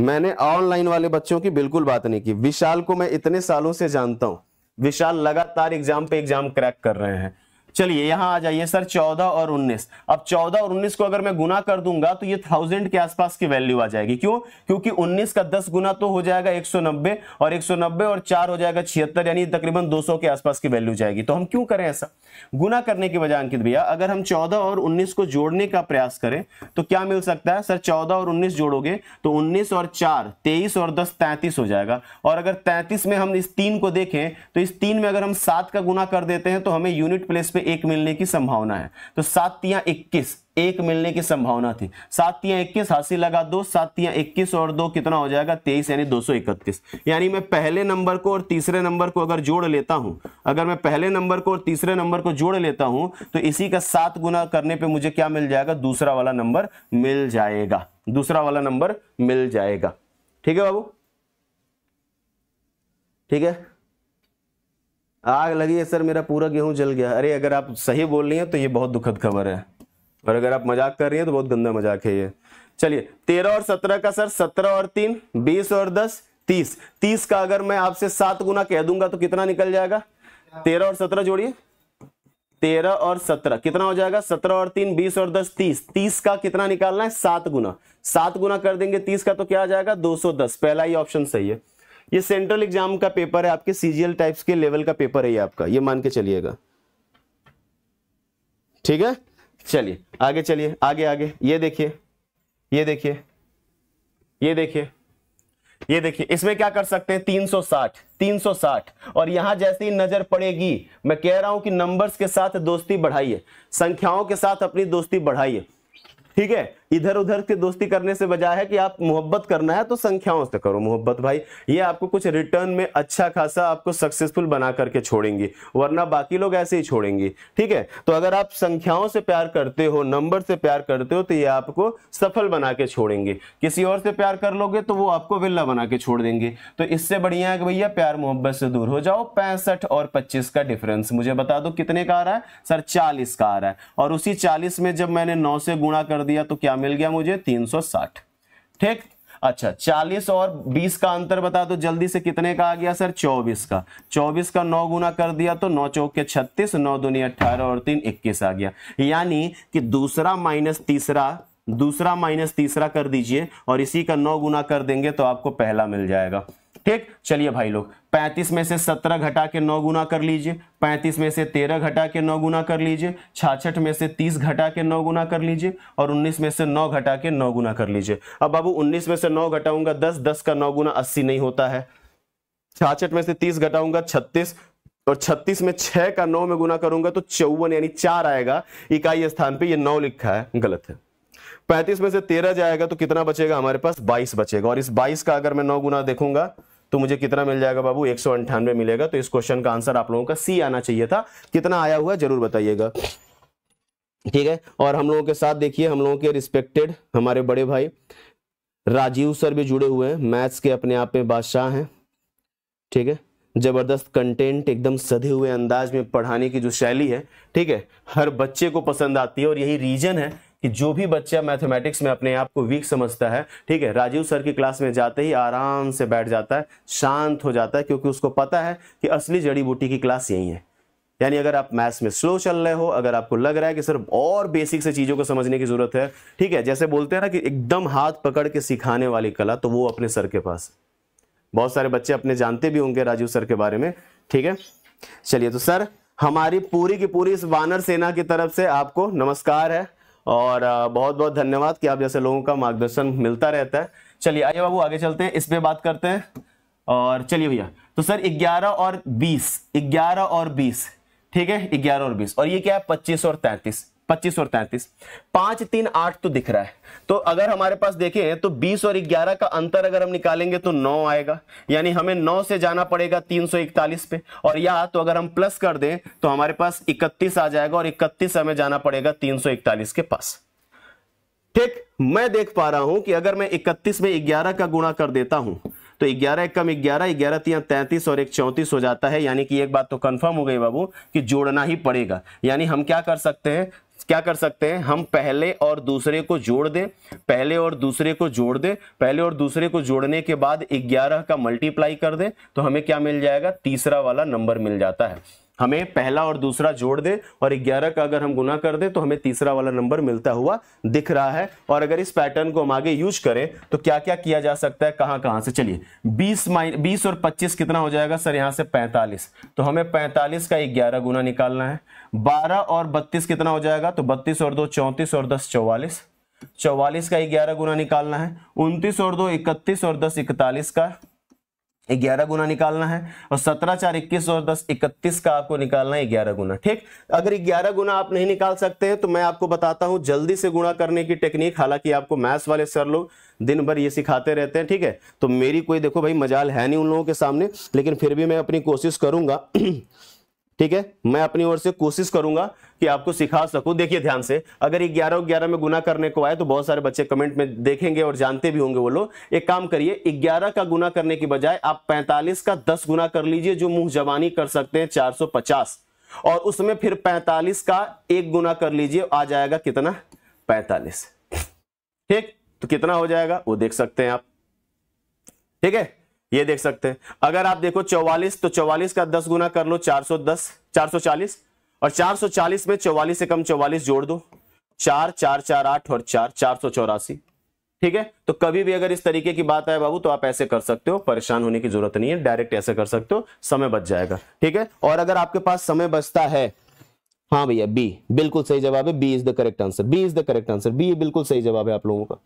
मैंने ऑनलाइन वाले बच्चों की बिल्कुल बात नहीं की विशाल को मैं इतने सालों से जानता हूं विशाल लगातार एग्जाम पे एग्जाम क्रैक कर रहे हैं चलिए यहां आ जाइए सर 14 और 19 अब 14 और 19 को अगर मैं गुना कर दूंगा तो ये थाउजेंड के आसपास की वैल्यू आ जाएगी क्यों क्योंकि 19 का 10 गुना तो हो जाएगा 190 और 190 और 4 हो जाएगा छिहत्तर यानी तकरीबन 200 के आसपास की वैल्यू जाएगी तो हम क्यों करें ऐसा गुना करने की बजाय अंकित भैया अगर हम चौदह और उन्नीस को जोड़ने का प्रयास करें तो क्या मिल सकता है सर चौदह और उन्नीस जोड़ोगे तो उन्नीस और चार तेईस और दस तैंतीस हो जाएगा और अगर तैंतीस में हम इस तीन को देखें तो इस तीन में अगर हम सात का गुना कर देते हैं तो हमें यूनिट प्लेस पे एक मिलने की संभावना है तो सात तिया इक्कीस एक मिलने की संभावना थी सात तिया इक्कीस हासिल लगा दो सात तिया इक्कीस और दो कितना हो जाएगा तेईस यानी दो सौ इकतीस यानी मैं पहले नंबर को और तीसरे नंबर को अगर जोड़ लेता हूं अगर मैं पहले नंबर को और तीसरे नंबर को जोड़ लेता हूं तो इसी का सात गुना करने पर मुझे क्या मिल जाएगा दूसरा वाला नंबर मिल जाएगा दूसरा वाला नंबर मिल जाएगा ठीक है बाबू ठीक है आग लगी है सर मेरा पूरा गेहूं जल गया अरे अगर आप सही बोल रही हैं तो ये बहुत दुखद खबर है और अगर आप मजाक कर रही हैं तो बहुत गंदा मजाक है ये चलिए तेरह और सत्रह का सर सत्रह और तीन बीस और दस तीस तीस का अगर मैं आपसे सात गुना कह दूंगा तो कितना निकल जाएगा तेरह और सत्रह जोड़िए तेरह और सत्रह कितना हो जाएगा सत्रह और तीन बीस और दस तीस तीस का कितना निकालना है सात गुना सात गुना कर देंगे तीस का तो क्या आ जाएगा दो सौ दस पहला ही ऑप्शन सही है ये सेंट्रल एग्जाम का पेपर है आपके सीजीएल टाइप्स के लेवल का पेपर है ये आपका ये मान के चलिएगा ठीक है चलिए आगे चलिए आगे आगे ये देखिए ये देखिए ये देखिए ये देखिए इसमें क्या कर सकते हैं 360 360 और यहां जैसे ही नजर पड़ेगी मैं कह रहा हूं कि नंबर्स के साथ दोस्ती बढ़ाइए संख्याओं के साथ अपनी दोस्ती बढ़ाइए ठीक है इधर उधर के दोस्ती करने से बजाय है कि आप मोहब्बत करना है तो संख्याओं से करो मोहब्बत भाई ये आपको कुछ रिटर्न में अच्छा खासा आपको सक्सेसफुल बना करके छोड़ेंगी वरना बाकी लोग ऐसे ही छोड़ेंगे ठीक है तो अगर आप संख्याओं से प्यार करते हो नंबर से प्यार करते हो तो ये आपको सफल बना के छोड़ेंगे किसी और से प्यार कर लोगे तो वो आपको विल्ला बना के छोड़ देंगे तो इससे बढ़िया है कि भैया प्यार मोहब्बत से दूर हो जाओ पैंसठ और पच्चीस का डिफरेंस मुझे बता दो कितने का आ रहा है सर चालीस का आ रहा है और उसी चालीस में जब मैंने नौ से गुणा कर दिया तो क्या मिल गया मुझे 360 ठीक अच्छा 40 और 20 का अंतर बता दो जल्दी से कितने का आ गया सर 24 का 24 का 9 गुना कर दिया तो 9 चौक के 36 9 दुनिया अठारह और 3 21 आ गया यानी कि दूसरा माइनस तीसरा दूसरा माइनस तीसरा कर दीजिए और इसी का 9 गुना कर देंगे तो आपको पहला मिल जाएगा ठीक चलिए भाई लोग 35 में से 17 घटा के 9 गुना कर लीजिए 35 में से 13 घटा के 9 गुना कर लीजिए छाछठ में से 30 घटा के 9 गुना कर लीजिए और 19 में से 9 घटा के 9 गुना कर लीजिए अब बाबू 19 में से 9 घटाऊंगा 10 10 का 9 गुना 80 नहीं होता है छाछठ में से 30 घटाऊंगा 36 और 36 में 6 का 9 में गुना करूंगा तो चौवन यानी चार आएगा इकाई स्थान पर यह नौ लिखा है गलत है पैंतीस में से तेरह जाएगा तो कितना बचेगा हमारे पास बाईस बचेगा और इस बाईस का अगर मैं नौ गुना देखूंगा तो मुझे कितना मिल जाएगा बाबू एक मिलेगा तो इस क्वेश्चन का आंसर आप लोगों का सी आना चाहिए था कितना आया हुआ जरूर बताइएगा ठीक है और हम लोगों के साथ देखिए हम लोगों के रिस्पेक्टेड हमारे बड़े भाई राजीव सर भी जुड़े हुए हैं मैथ्स के अपने आप में बादशाह हैं ठीक है जबरदस्त कंटेंट एकदम सधे हुए अंदाज में पढ़ाने की जो शैली है ठीक है हर बच्चे को पसंद आती है और यही रीजन है कि जो भी बच्चा मैथमेटिक्स में अपने आप को वीक समझता है ठीक है राजीव सर की क्लास में जाते ही आराम से बैठ जाता है शांत हो जाता है क्योंकि उसको पता है कि असली जड़ी बूटी की क्लास यही है यानी अगर आप मैथ्स में स्लो चल रहे हो अगर आपको लग रहा है कि सर और बेसिक से चीज़ों को समझने की ज़रूरत है ठीक है जैसे बोलते हैं ना कि एकदम हाथ पकड़ के सिखाने वाली कला तो वो अपने सर के पास बहुत सारे बच्चे अपने जानते भी होंगे राजीव सर के बारे में ठीक है चलिए तो सर हमारी पूरी की पूरी इस वानर सेना की तरफ से आपको नमस्कार है और बहुत बहुत धन्यवाद कि आप जैसे लोगों का मार्गदर्शन मिलता रहता है चलिए आइए बाबू आगे चलते हैं इस पर बात करते हैं और चलिए भैया तो सर 11 और 20 11 और 20 ठीक है 11 और 20 और ये क्या है 25 और 33 पच्चीस और तैतीस पांच तीन आठ तो दिख रहा है तो अगर हमारे पास देखें तो बीस और ग्यारह का अंतर अगर हम निकालेंगे तो नौ आएगा यानी हमें नौ से जाना पड़ेगा तीन सौ इकतालीस पे और या तो अगर हम प्लस कर दें तो हमारे पास इकतीस आ जाएगा और इकतीस हमें जाना पड़ेगा तीन सौ इकतालीस के पास ठीक मैं देख पा रहा हूं कि अगर मैं इकतीस में ग्यारह का गुणा कर देता हूं तो ग्यारह एक कम ग्यारह ग्यारह तीन तैंतीस और एक चौंतीस हो जाता है यानी कि एक बात तो कंफर्म हो गई बाबू कि जोड़ना ही पड़ेगा यानी हम क्या कर सकते हैं क्या कर सकते हैं हम पहले और दूसरे को जोड़ दें पहले और दूसरे को जोड़ दें पहले और दूसरे को जोड़ने के बाद ग्यारह का मल्टीप्लाई कर दें तो हमें क्या मिल जाएगा तीसरा वाला नंबर मिल जाता है हमें पहला और दूसरा जोड़ दे और ग्यारह का अगर हम गुना कर दे तो हमें तीसरा वाला नंबर मिलता हुआ दिख रहा है और अगर इस पैटर्न को हम आगे यूज करें तो क्या क्या किया जा सकता है कहां कहां से चलिए 20 माइन बीस और 25 कितना हो जाएगा सर यहां से 45 तो हमें 45 का ग्यारह गुना निकालना है 12 और 32 कितना हो जाएगा तो बत्तीस और दो चौंतीस और दस चौवालीस चौवालीस का ग्यारह गुना निकालना है उनतीस और दो इकतीस और दस इकतालीस का ग्यारह गुना निकालना है और सत्रह चार इक्कीस और दस इकतीस का आपको निकालना है ग्यारह गुना ठीक अगर ग्यारह गुना आप नहीं निकाल सकते हैं तो मैं आपको बताता हूं जल्दी से गुणा करने की टेक्निक हालांकि आपको मैथ्स वाले सर लोग दिन भर ये सिखाते रहते हैं ठीक है तो मेरी कोई देखो भाई मजाल है नहीं उन लोगों के सामने लेकिन फिर भी मैं अपनी कोशिश करूंगा ठीक है मैं अपनी ओर से कोशिश करूंगा कि आपको सिखा सकूं देखिए ध्यान से अगर ये ग्यारह ग्यारह में गुना करने को आए तो बहुत सारे बच्चे कमेंट में देखेंगे और जानते भी होंगे वो लोग एक काम करिए ग्यारह का गुना करने की बजाय आप 45 का 10 गुना कर लीजिए जो मुंह जवानी कर सकते हैं 450 और उसमें फिर 45 का एक गुना कर लीजिए आ जाएगा कितना पैंतालीस ठीक तो कितना हो जाएगा वो देख सकते हैं आप ठीक है ये देख सकते हैं अगर आप देखो 44 तो 44 का 10 गुना कर लो 410 440 और 440 में 44 से कम 44 जोड़ दो चार चार चार आठ और चार चार सौ चौरासी ठीक है तो कभी भी अगर इस तरीके की बात आए बाबू तो आप ऐसे कर सकते हो परेशान होने की जरूरत नहीं है डायरेक्ट ऐसे कर सकते हो समय बच जाएगा ठीक है और अगर आपके पास समय बचता है हाँ भैया बी बिल्कुल सही जवाब है B is the correct answer B is the correct answer B बिल्कुल सही जवाब है आप लोगों का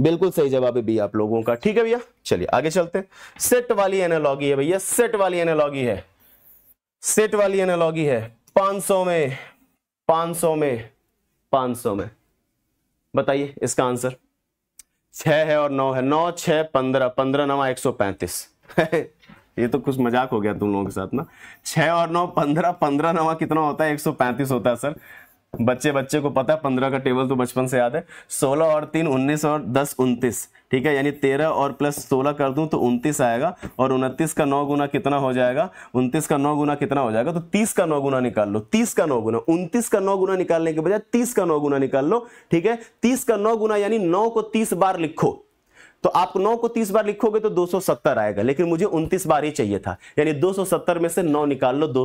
बिल्कुल सही जवाब है बी आप लोगों का ठीक है भैया चलिए आगे चलते हैं सेट वाली एनालॉगी है भैया सेट वाली एनालॉगी है सेट वाली एनालॉगी है 500 में 500 में 500 में बताइए इसका आंसर छह है और नौ है नौ छह पंद्रह पंद्रह नवा एक सौ पैंतीस ये तो कुछ मजाक हो गया तुम लोगों के साथ ना छह और नौ पंद्रह पंद्रह नवा कितना होता है एक सौ पैंतीस होता है सर बच्चे बच्चे को पता है पंद्रह का टेबल तो बचपन से याद है सोलह और तीन उन्नीस और दस उनतीस ठीक है यानी तेरह और प्लस सोलह कर दूं तो उनतीस आएगा और उनतीस का नौ गुना कितना हो जाएगा उनतीस का नौ गुना कितना हो जाएगा तो तीस का नौ गुना निकाल लो तीस का नौ गुना उनतीस का नौ गुना निकालने के बजाय तीस का नौ गुना निकाल लो ठीक है तीस का नौ गुना यानी नौ को तीस बार लिखो तो आप नौ को तीस बार लिखोगे तो 270 आएगा लेकिन मुझे उनतीस बार ही चाहिए था यानी 270 में से नौ निकाल लो दो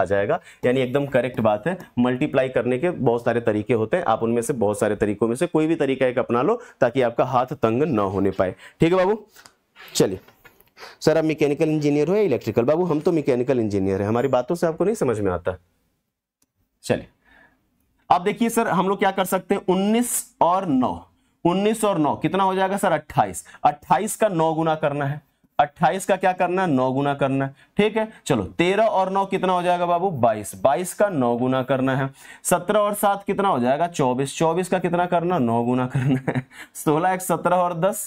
आ जाएगा यानी एकदम करेक्ट बात है मल्टीप्लाई करने के बहुत सारे तरीके होते हैं आप उनमें से बहुत सारे तरीकों में से कोई भी तरीका एक अपना लो ताकि आपका हाथ तंग न होने पाए ठीक है बाबू चलिए सर आप मैकेनिकल इंजीनियर हो या इलेक्ट्रिकल बाबू हम तो मैकेनिकल इंजीनियर है हमारी बातों से आपको नहीं समझ में आता चलिए अब देखिए सर हम लोग क्या कर सकते हैं 19 और 19 और 9 कितना हो जाएगा सर 28 28 का 9 गुना करना है 28 का क्या करना है नौ गुना करना है ठीक है चलो 13 और 9 कितना हो जाएगा बाबू 22 22 का नौ गुना करना है 17 और 7 कितना हो जाएगा 24 24 का कितना करना नौ गुना करना है 16 एक 17 और 10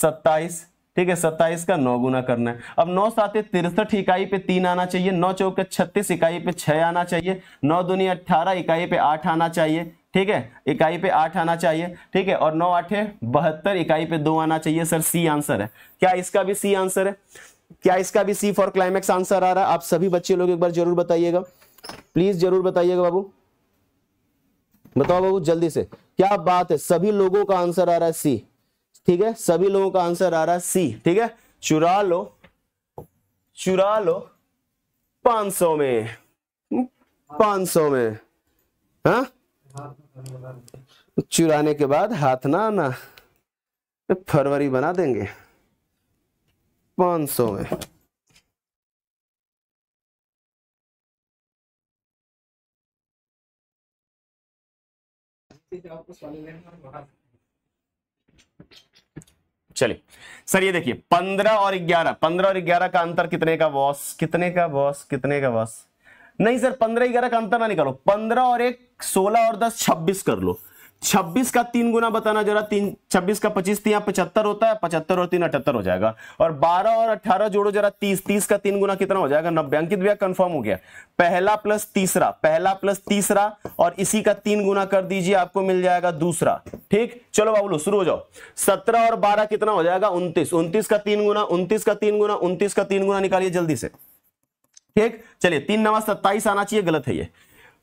27 ठीक है 27 का नौ गुना करना है अब नौ सात तिरसठ इकाई पे तीन आना चाहिए नौ चौके छत्तीस इकाई पे छह आना चाहिए नौ दुनिया अट्ठारह इकाई पे आठ आना चाहिए ठीक है इकाई पे आठ आना चाहिए ठीक है और नौ है बहत्तर इकाई पे दो आना चाहिए सर सी आंसर है क्या इसका भी सी आंसर है क्या इसका भी सी फॉर क्लाइमेक्स आंसर आ रहा है आप सभी बच्चे लोग एक बार जरूर बताइएगा प्लीज जरूर बताइएगा बाबू बताओ बाबू जल्दी से क्या बात है सभी लोगों का आंसर आ रहा है सी ठीक है सभी लोगों का आंसर आ रहा है सी ठीक है चुरा लो चुरा लो पांच सौ में पांच सौ में हा? चुराने के बाद हाथ ना आना फरवरी बना देंगे पाँच सौ में चलिए सर ये देखिए पंद्रह और ग्यारह पंद्रह और ग्यारह का अंतर कितने का बॉस कितने का बॉस कितने का बॉस नहीं सर पंद्रह ग्यारह का अंतर ना निकालो पंद्रह और एक सोलह और दस छब्बीस कर लो छब्बीस का तीन गुना बताना जरा तीन छब्बीस का पच्चीस तीन तो पचहत्तर होता है पचहत्तर और तीन अठहत्तर हो जाएगा और बारह और अठारह जोड़ो जरा तीस तीस का तीन गुना कितना हो जाएगा नब्बे अंकित भैया कंफर्म हो गया पहला प्लस तीसरा पहला प्लस तीसरा और इसी का तीन गुना कर दीजिए आपको मिल जाएगा दूसरा ठीक चलो बाबू शुरू हो जाओ सत्रह और बारह कितना हो जाएगा उन्तीस उन्तीस का तीन गुना उन्तीस का तीन गुना उन्तीस का तीन गुना निकालिए जल्दी से ठीक चलिए तीन नवा सत्ताईस आना चाहिए गलत है ये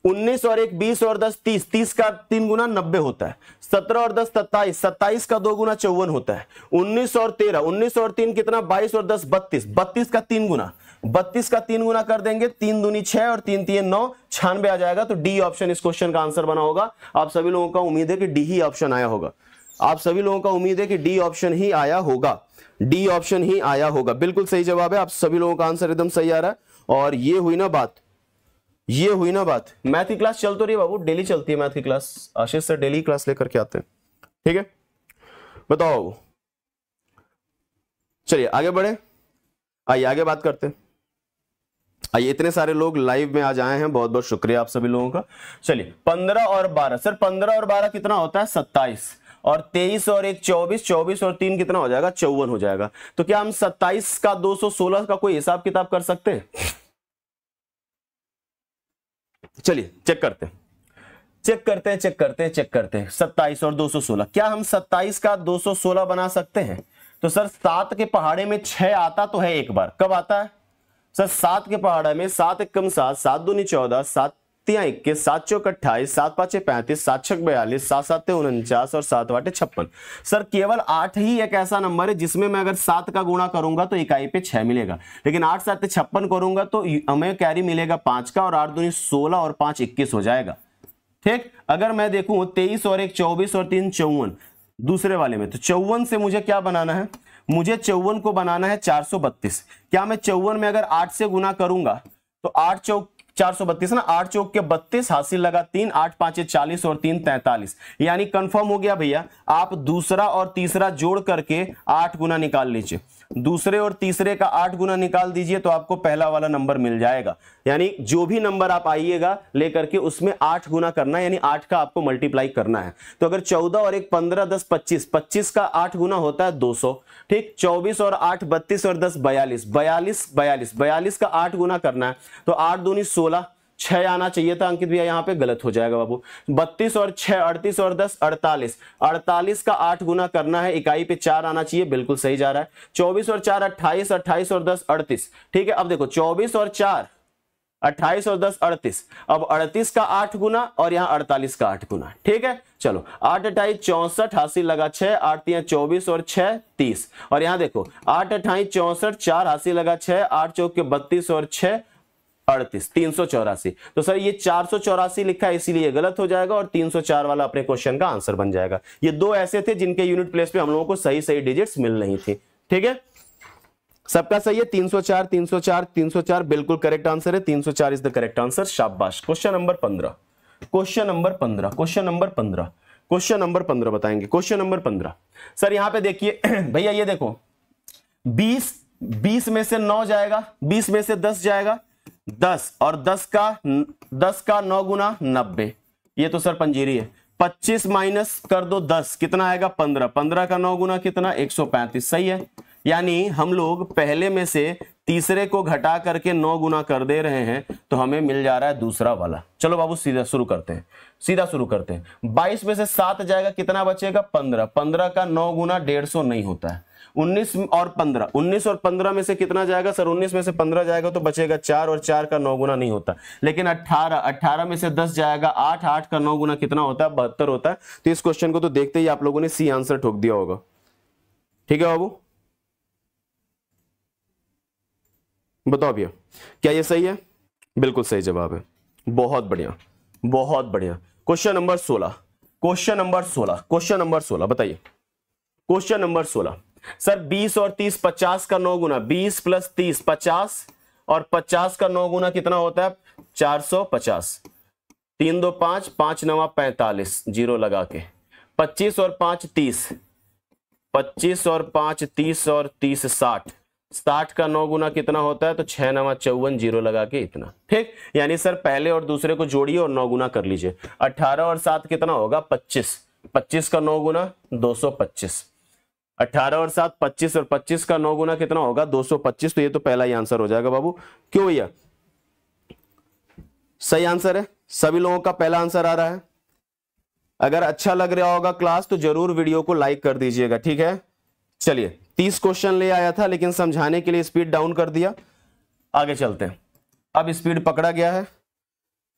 उन्नीस और एक बीस और दस तीस तीस का तीन गुना नब्बे होता है सत्रह और दस सत्ताईस सत्ताईस का दो गुना चौवन होता है उन्नीस और तेरह उन्नीस और तीन कितना बाईस और दस बत्तीस बत्तीस का तीन गुना बत्तीस का तीन गुना कर देंगे तीन दूनी छह और तीन तीन नौ छानबे आ जाएगा तो डी ऑप्शन इस क्वेश्चन का आंसर बना होगा आप सभी लोगों का उम्मीद है कि डी ही ऑप्शन आया होगा आप सभी लोगों का उम्मीद है कि डी ऑप्शन ही आया होगा डी ऑप्शन ही आया होगा बिल्कुल सही जवाब है आप सभी लोगों का आंसर एकदम सही आ रहा है और ये हुई ना बात ये हुई ना बात मैथ की क्लास चल तो रही है बाबू डेली चलती है मैथ की class Ashish sir daily class लेकर के आते हैं ठीक है बताओ चलिए आगे बढ़े आइए आगे बात करते हैं आइए इतने सारे लोग लाइव में आज आए हैं बहुत बहुत शुक्रिया आप सभी लोगों का चलिए पंद्रह और बारह सर पंद्रह और बारह कितना होता है सत्ताईस और तेईस और एक चौबीस चौबीस और तीन कितना हो जाएगा चौवन हो जाएगा तो क्या हम सत्ताईस का दो सौ सोलह का कोई हिसाब किताब कर सकते हैं चलिए चेक करते हैं चेक करते हैं चेक करते हैं चेक करते हैं सत्ताईस और 216 क्या हम 27 का 216 बना सकते हैं तो सर सात के पहाड़े में छह आता तो है एक बार कब आता है सर सात के पहाड़े में सात एक कम सात सात दूनी चौदह सात सत्तियां इक्कीस सात चौक अट्ठाईस सात पाँचे पैंतीस सात छक बयालीस सात सात उनचास और सात वाटे छप्पन सर केवल आठ ही एक ऐसा नंबर है जिसमें मैं अगर सात का गुणा करूंगा तो इकाई पे छह मिलेगा लेकिन आठ सात छप्पन करूंगा तो हमें कैरी मिलेगा पांच का और आठ दूनी सोलह और पांच इक्कीस हो जाएगा ठीक अगर मैं देखूं तेईस और एक चौबीस और तीन चौवन दूसरे वाले में तो चौवन से मुझे क्या बनाना है मुझे चौवन को बनाना है 432 क्या मैं चौवन में अगर आठ से गुना करूंगा तो आठ चौक चार सौ बत्तीस ना आठ चौक के बत्तीस हासिल लगा तीन आठ पांच चालीस और तीन तैतालीस यानी कंफर्म हो गया भैया आप दूसरा और तीसरा जोड़ करके आठ गुना निकाल लीजिए दूसरे और तीसरे का आठ गुना निकाल दीजिए तो आपको पहला वाला नंबर मिल जाएगा यानी जो भी नंबर आप आइएगा लेकर के उसमें आठ गुना करना यानी आठ का आपको मल्टीप्लाई करना है तो अगर चौदह और एक पंद्रह दस पच्चीस पच्चीस का आठ गुना होता है दो सौ ठीक चौबीस और आठ बत्तीस और दस बयालीस बयालीस बयालीस बयालीस का आठ गुना करना है तो आठ दूनी सोलह छह आना चाहिए था अंकित भैया यहाँ पे गलत हो जाएगा बाबू बत्तीस और छह अड़तीस और दस अड़तालीस अड़तालीस का आठ गुना करना है इकाई पे चार आना चाहिए बिल्कुल सही जा रहा है चौबीस और चार अट्ठाईस अट्ठाईस और दस अड़तीस ठीक है अब देखो चौबीस और चार अट्ठाईस और दस अड़तीस अब अड़तीस का आठ गुना और यहाँ अड़तालीस का आठ गुना ठीक है चलो आठ अट्ठाईस चौसठ हासिल लगा छह आठ तीन चौबीस और छह तीस और यहाँ देखो आठ अट्ठाईस चौसठ चार हासिल लगा छह आठ चौके बत्तीस और छह अड़तीस तीन सौ चौरासी तो सर ये चार सौ चौरासी लिखा है इसीलिए गलत हो जाएगा और तीन सौ चार वाला अपने क्वेश्चन का आंसर बन जाएगा ये दो ऐसे थे जिनके यूनिट प्लेस पे हम लोगों को सही सही डिजिट्स मिल रही थी ठीक है सबका सही है 304 304 304 बिल्कुल करेक्ट आंसर है 304 इज द करेक्ट आंसर शाबाश question number 15 question number 15 question number 15 question number 15 बताएंगे क्वेश्चन नंबर 15 सर यहां पे देखिए भैया ये देखो 20 20 में से 9 जाएगा 20 में से 10 जाएगा दस और दस का दस का नौ गुना नब्बे ये तो सर पंजीरी है पच्चीस माइनस कर दो दस कितना आएगा पंद्रह पंद्रह का नौ गुना कितना एक सौ पैंतीस सही है यानी हम लोग पहले में से तीसरे को घटा करके नौ गुना कर दे रहे हैं तो हमें मिल जा रहा है दूसरा वाला चलो बाबू सीधा शुरू करते हैं सीधा शुरू करते हैं बाईस में से सात जाएगा कितना बचेगा पंद्रह पंद्रह का नौ गुना डेढ़ सौ नहीं होता है 19 और 15 19 और 15 में से कितना जाएगा सर 19 में से 15 जाएगा तो बचेगा चार और चार का नौ गुना नहीं होता लेकिन 18 18 में से 10 जाएगा आठ आठ का नौ गुना कितना होता है बहत्तर होता है तो इस क्वेश्चन को तो देखते ही आप लोगों ने सी आंसर ठोक दिया होगा ठीक है बाबू बताओ भैया क्या ये सही है बिल्कुल सही जवाब है बहुत बढ़िया बहुत बढ़िया क्वेश्चन नंबर सोलह क्वेश्चन नंबर सोलह क्वेश्चन नंबर सोलह बताइए क्वेश्चन नंबर सोलह सर बीस और तीस पचास का नौ गुना बीस प्लस तीस पचास और पचास का नौ गुना कितना होता है चार सौ पचास तीन दो पांच पांच नवा पैंतालीस जीरो लगा के पच्चीस और पांच तीस पच्चीस और पांच तीस और तीस साठ साठ का नौ गुना कितना होता है तो छह नवा चौवन जीरो लगा के इतना ठीक यानी सर पहले और दूसरे को जोड़िए और नौ गुना कर लीजिए 18 और सात कितना होगा पच्चीस पच्चीस का नौ गुना दो सौ पच्चीस अट्ठारह और सात पच्चीस और पच्चीस का नौ गुना कितना होगा दो सौ पच्चीस तो ये तो पहला ही आंसर हो जाएगा बाबू क्यों भैया सही आंसर है सभी लोगों का पहला आंसर आ रहा है अगर अच्छा लग रहा होगा क्लास तो जरूर वीडियो को लाइक कर दीजिएगा ठीक है चलिए तीस क्वेश्चन ले आया था लेकिन समझाने के लिए स्पीड डाउन कर दिया आगे चलते हैं अब स्पीड पकड़ा गया है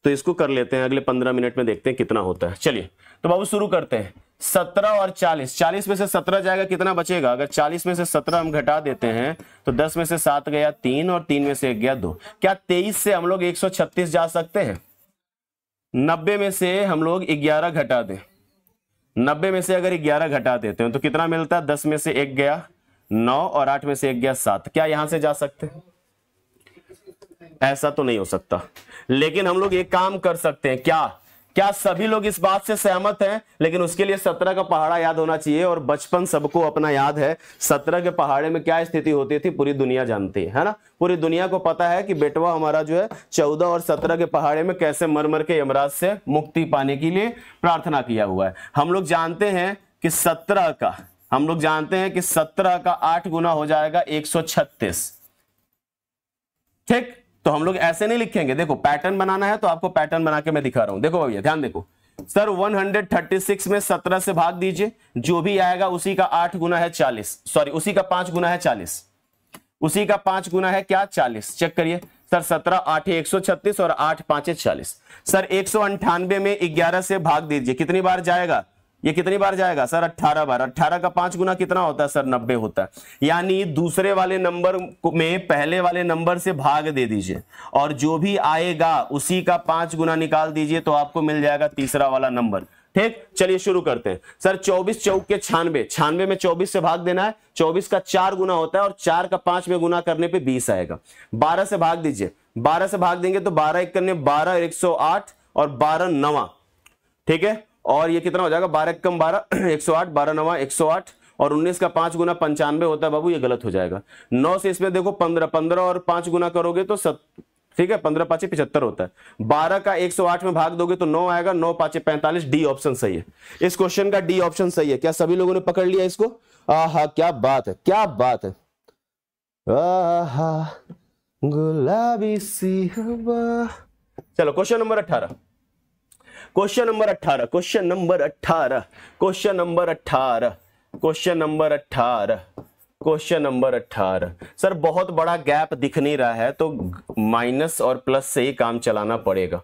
तो इसको कर लेते हैं अगले पंद्रह मिनट में देखते हैं कितना होता है चलिए तो बाबू शुरू करते हैं सत्रह और चालीस चालीस में से सत्रह जाएगा कितना बचेगा अगर चालीस में से सत्रह हम घटा देते हैं तो दस में से सात गया तीन और तीन में से एक गया दो क्या तेईस से हम लोग एक सौ छत्तीस जा सकते हैं नब्बे में से हम लोग ग्यारह घटा दें नब्बे में से अगर ग्यारह घटा देते हैं तो कितना मिलता है दस में से एक गया नौ और आठ में से एक गया सात क्या यहां से जा सकते हैं ऐसा तो नहीं हो सकता लेकिन हम लोग एक काम कर सकते हैं क्या क्या सभी लोग इस बात से सहमत हैं लेकिन उसके लिए सत्रह का पहाड़ा याद होना चाहिए और बचपन सबको अपना याद है सत्रह के पहाड़े में क्या स्थिति होती थी पूरी दुनिया जानती है है ना पूरी दुनिया को पता है कि बेटवा हमारा जो है चौदह और सत्रह के पहाड़े में कैसे मरमर के यमराज से मुक्ति पाने के लिए प्रार्थना किया हुआ है हम लोग जानते हैं कि सत्रह का हम लोग जानते हैं कि सत्रह का आठ गुना हो जाएगा एक ठीक तो हम लोग ऐसे नहीं लिखेंगे देखो पैटर्न बनाना है तो आपको पैटर्न बना के मैं दिखा रहा हूं देखो भैया ध्यान देखो सर 136 में 17 से भाग दीजिए जो भी आएगा उसी का आठ गुना है 40 सॉरी उसी का पांच गुना है 40 उसी का पांच गुना है क्या 40 चेक करिए सर 17 आठ एक और आठ पांच चालीस सर एक में ग्यारह से भाग दीजिए कितनी बार जाएगा ये कितनी बार जाएगा सर 18 बार 18 का पांच गुना कितना होता है सर 90 होता है यानी दूसरे वाले नंबर में पहले वाले नंबर से भाग दे दीजिए और जो भी आएगा उसी का पांच गुना निकाल दीजिए तो आपको मिल जाएगा तीसरा वाला नंबर ठीक चलिए शुरू करते हैं सर चौबीस चौक के छानबे छानवे में चौबीस से भाग देना है चौबीस का चार गुना होता है और चार का पांच में गुना करने पे बीस आएगा बारह से भाग दीजिए बारह से भाग देंगे तो बारह एक करने बारह एक सौ आठ और बारह नवा ठीक है और ये कितना हो जाएगा बारह कम बारह एक सौ आठ बारह नवा एक सौ आठ और 19 का पांच गुना पंचानवे होता है बाबू ये गलत हो जाएगा नौ से इसमें देखो पंद्रह पंद्रह और पांच गुना करोगे तो सत ठीक है पंद्रह पांचे पिछहत्तर होता है बारह का एक सौ आठ में भाग दोगे तो नौ आएगा नौ पांच पैंतालीस डी ऑप्शन सही है इस क्वेश्चन का डी ऑप्शन सही है क्या सभी लोगों ने पकड़ लिया इसको आह क्या बात है क्या बात है गुलाबी सी हवा चलो क्वेश्चन नंबर अठारह क्वेश्चन नंबर अट्ठारह क्वेश्चन नंबर अट्ठारह क्वेश्चन नंबर अट्ठारह क्वेश्चन नंबर अट्ठारह क्वेश्चन नंबर अट्ठारह सर बहुत बड़ा गैप दिख नहीं रहा है तो माइनस और प्लस से ही काम चलाना पड़ेगा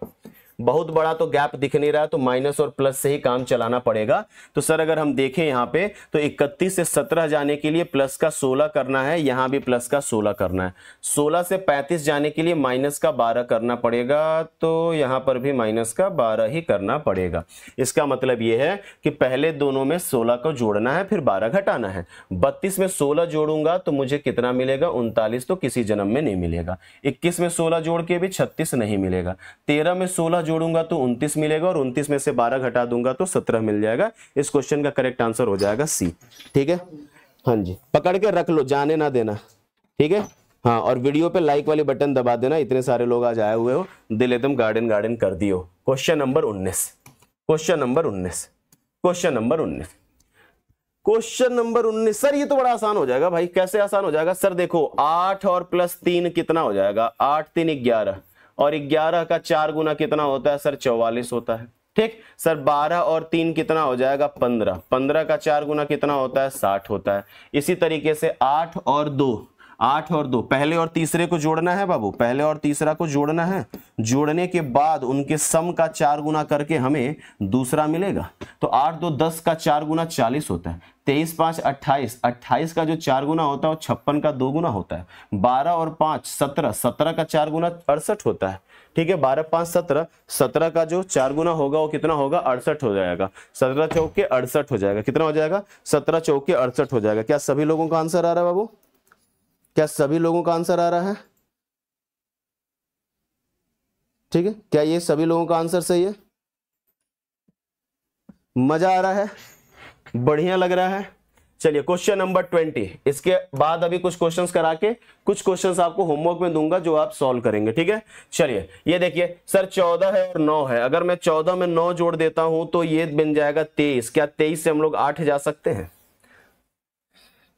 बहुत बड़ा तो गैप दिख नहीं रहा तो माइनस और प्लस से ही काम चलाना पड़ेगा तो सर अगर हम देखें यहाँ पे तो 31 से 17 जाने के लिए प्लस का 16 करना है यहाँ भी प्लस का 16 करना है 16 से 35 जाने के लिए माइनस का 12 करना पड़ेगा तो यहाँ पर भी माइनस का 12 ही करना पड़ेगा इसका मतलब ये है कि पहले दोनों में सोलह को जोड़ना है फिर बारह घटाना है बत्तीस में सोलह जोड़ूंगा तो मुझे कितना मिलेगा उनतालीस तो किसी जन्म में नहीं मिलेगा इक्कीस में सोलह जोड़ के भी छत्तीस नहीं मिलेगा तेरह में सोलह जोड़ूंगा तो उनतीस मिलेगा और उनतीस में से बारह घटा दूंगा तो सत्रह मिल जाएगा इस क्वेश्चन का करेक्ट आंसर हो जाएगा सी ठीक है हाँ जी पकड़ के रख लो जाने ना देना ठीक है हाँ और वीडियो पे लाइक वाली बटन दबा देना इतने सारे लोग आज आए हुए हो दिल एकदम गार्डन गार्डन कर दियो क्वेश्चन नंबर उन्नीस क्वेश्चन नंबर उन्नीस क्वेश्चन नंबर उन्नीस क्वेश्चन नंबर उन्नीस सर ये तो बड़ा आसान हो जाएगा भाई कैसे आसान हो जाएगा सर देखो आठ और प्लस तीन कितना हो जाएगा आठ तीन ग्यारह और ग्यारह का चार गुना कितना होता है सर चौवालीस होता है ठीक सर बारह और तीन कितना हो जाएगा पंद्रह पंद्रह का चार गुना कितना होता है साठ होता है इसी तरीके से आठ और दो आठ और दो पहले और तीसरे को जोड़ना है बाबू पहले और तीसरा को जोड़ना है जोड़ने के बाद उनके सम का चार गुना करके हमें दूसरा मिलेगा तो आठ दो दस का चार गुना चालीस होता है तेईस पांच अट्ठाईस अट्ठाईस का जो चार गुना होता है वो छप्पन का दो गुना होता है बारह और पांच सत्रह सत्रह का चार गुना अड़सठ होता है ठीक है बारह पाँच सत्रह सत्रह का जो चार गुना होगा वो कितना होगा अड़सठ हो जाएगा सत्रह चौके अड़सठ हो जाएगा कितना हो जाएगा सत्रह चौके अड़सठ हो जाएगा क्या सभी लोगों का आंसर आ रहा है बाबू क्या सभी लोगों का आंसर आ रहा है ठीक है क्या ये सभी लोगों का आंसर सही है मजा आ रहा है बढ़िया लग रहा है चलिए क्वेश्चन नंबर ट्वेंटी इसके बाद अभी कुछ क्वेश्चंस करा के कुछ क्वेश्चंस आपको होमवर्क में दूंगा जो आप सॉल्व करेंगे ठीक है चलिए ये देखिए सर चौदह है और नौ है अगर मैं चौदह में नौ जोड़ देता हूं तो ये बन जाएगा तेईस क्या तेईस से हम लोग आठ जा सकते हैं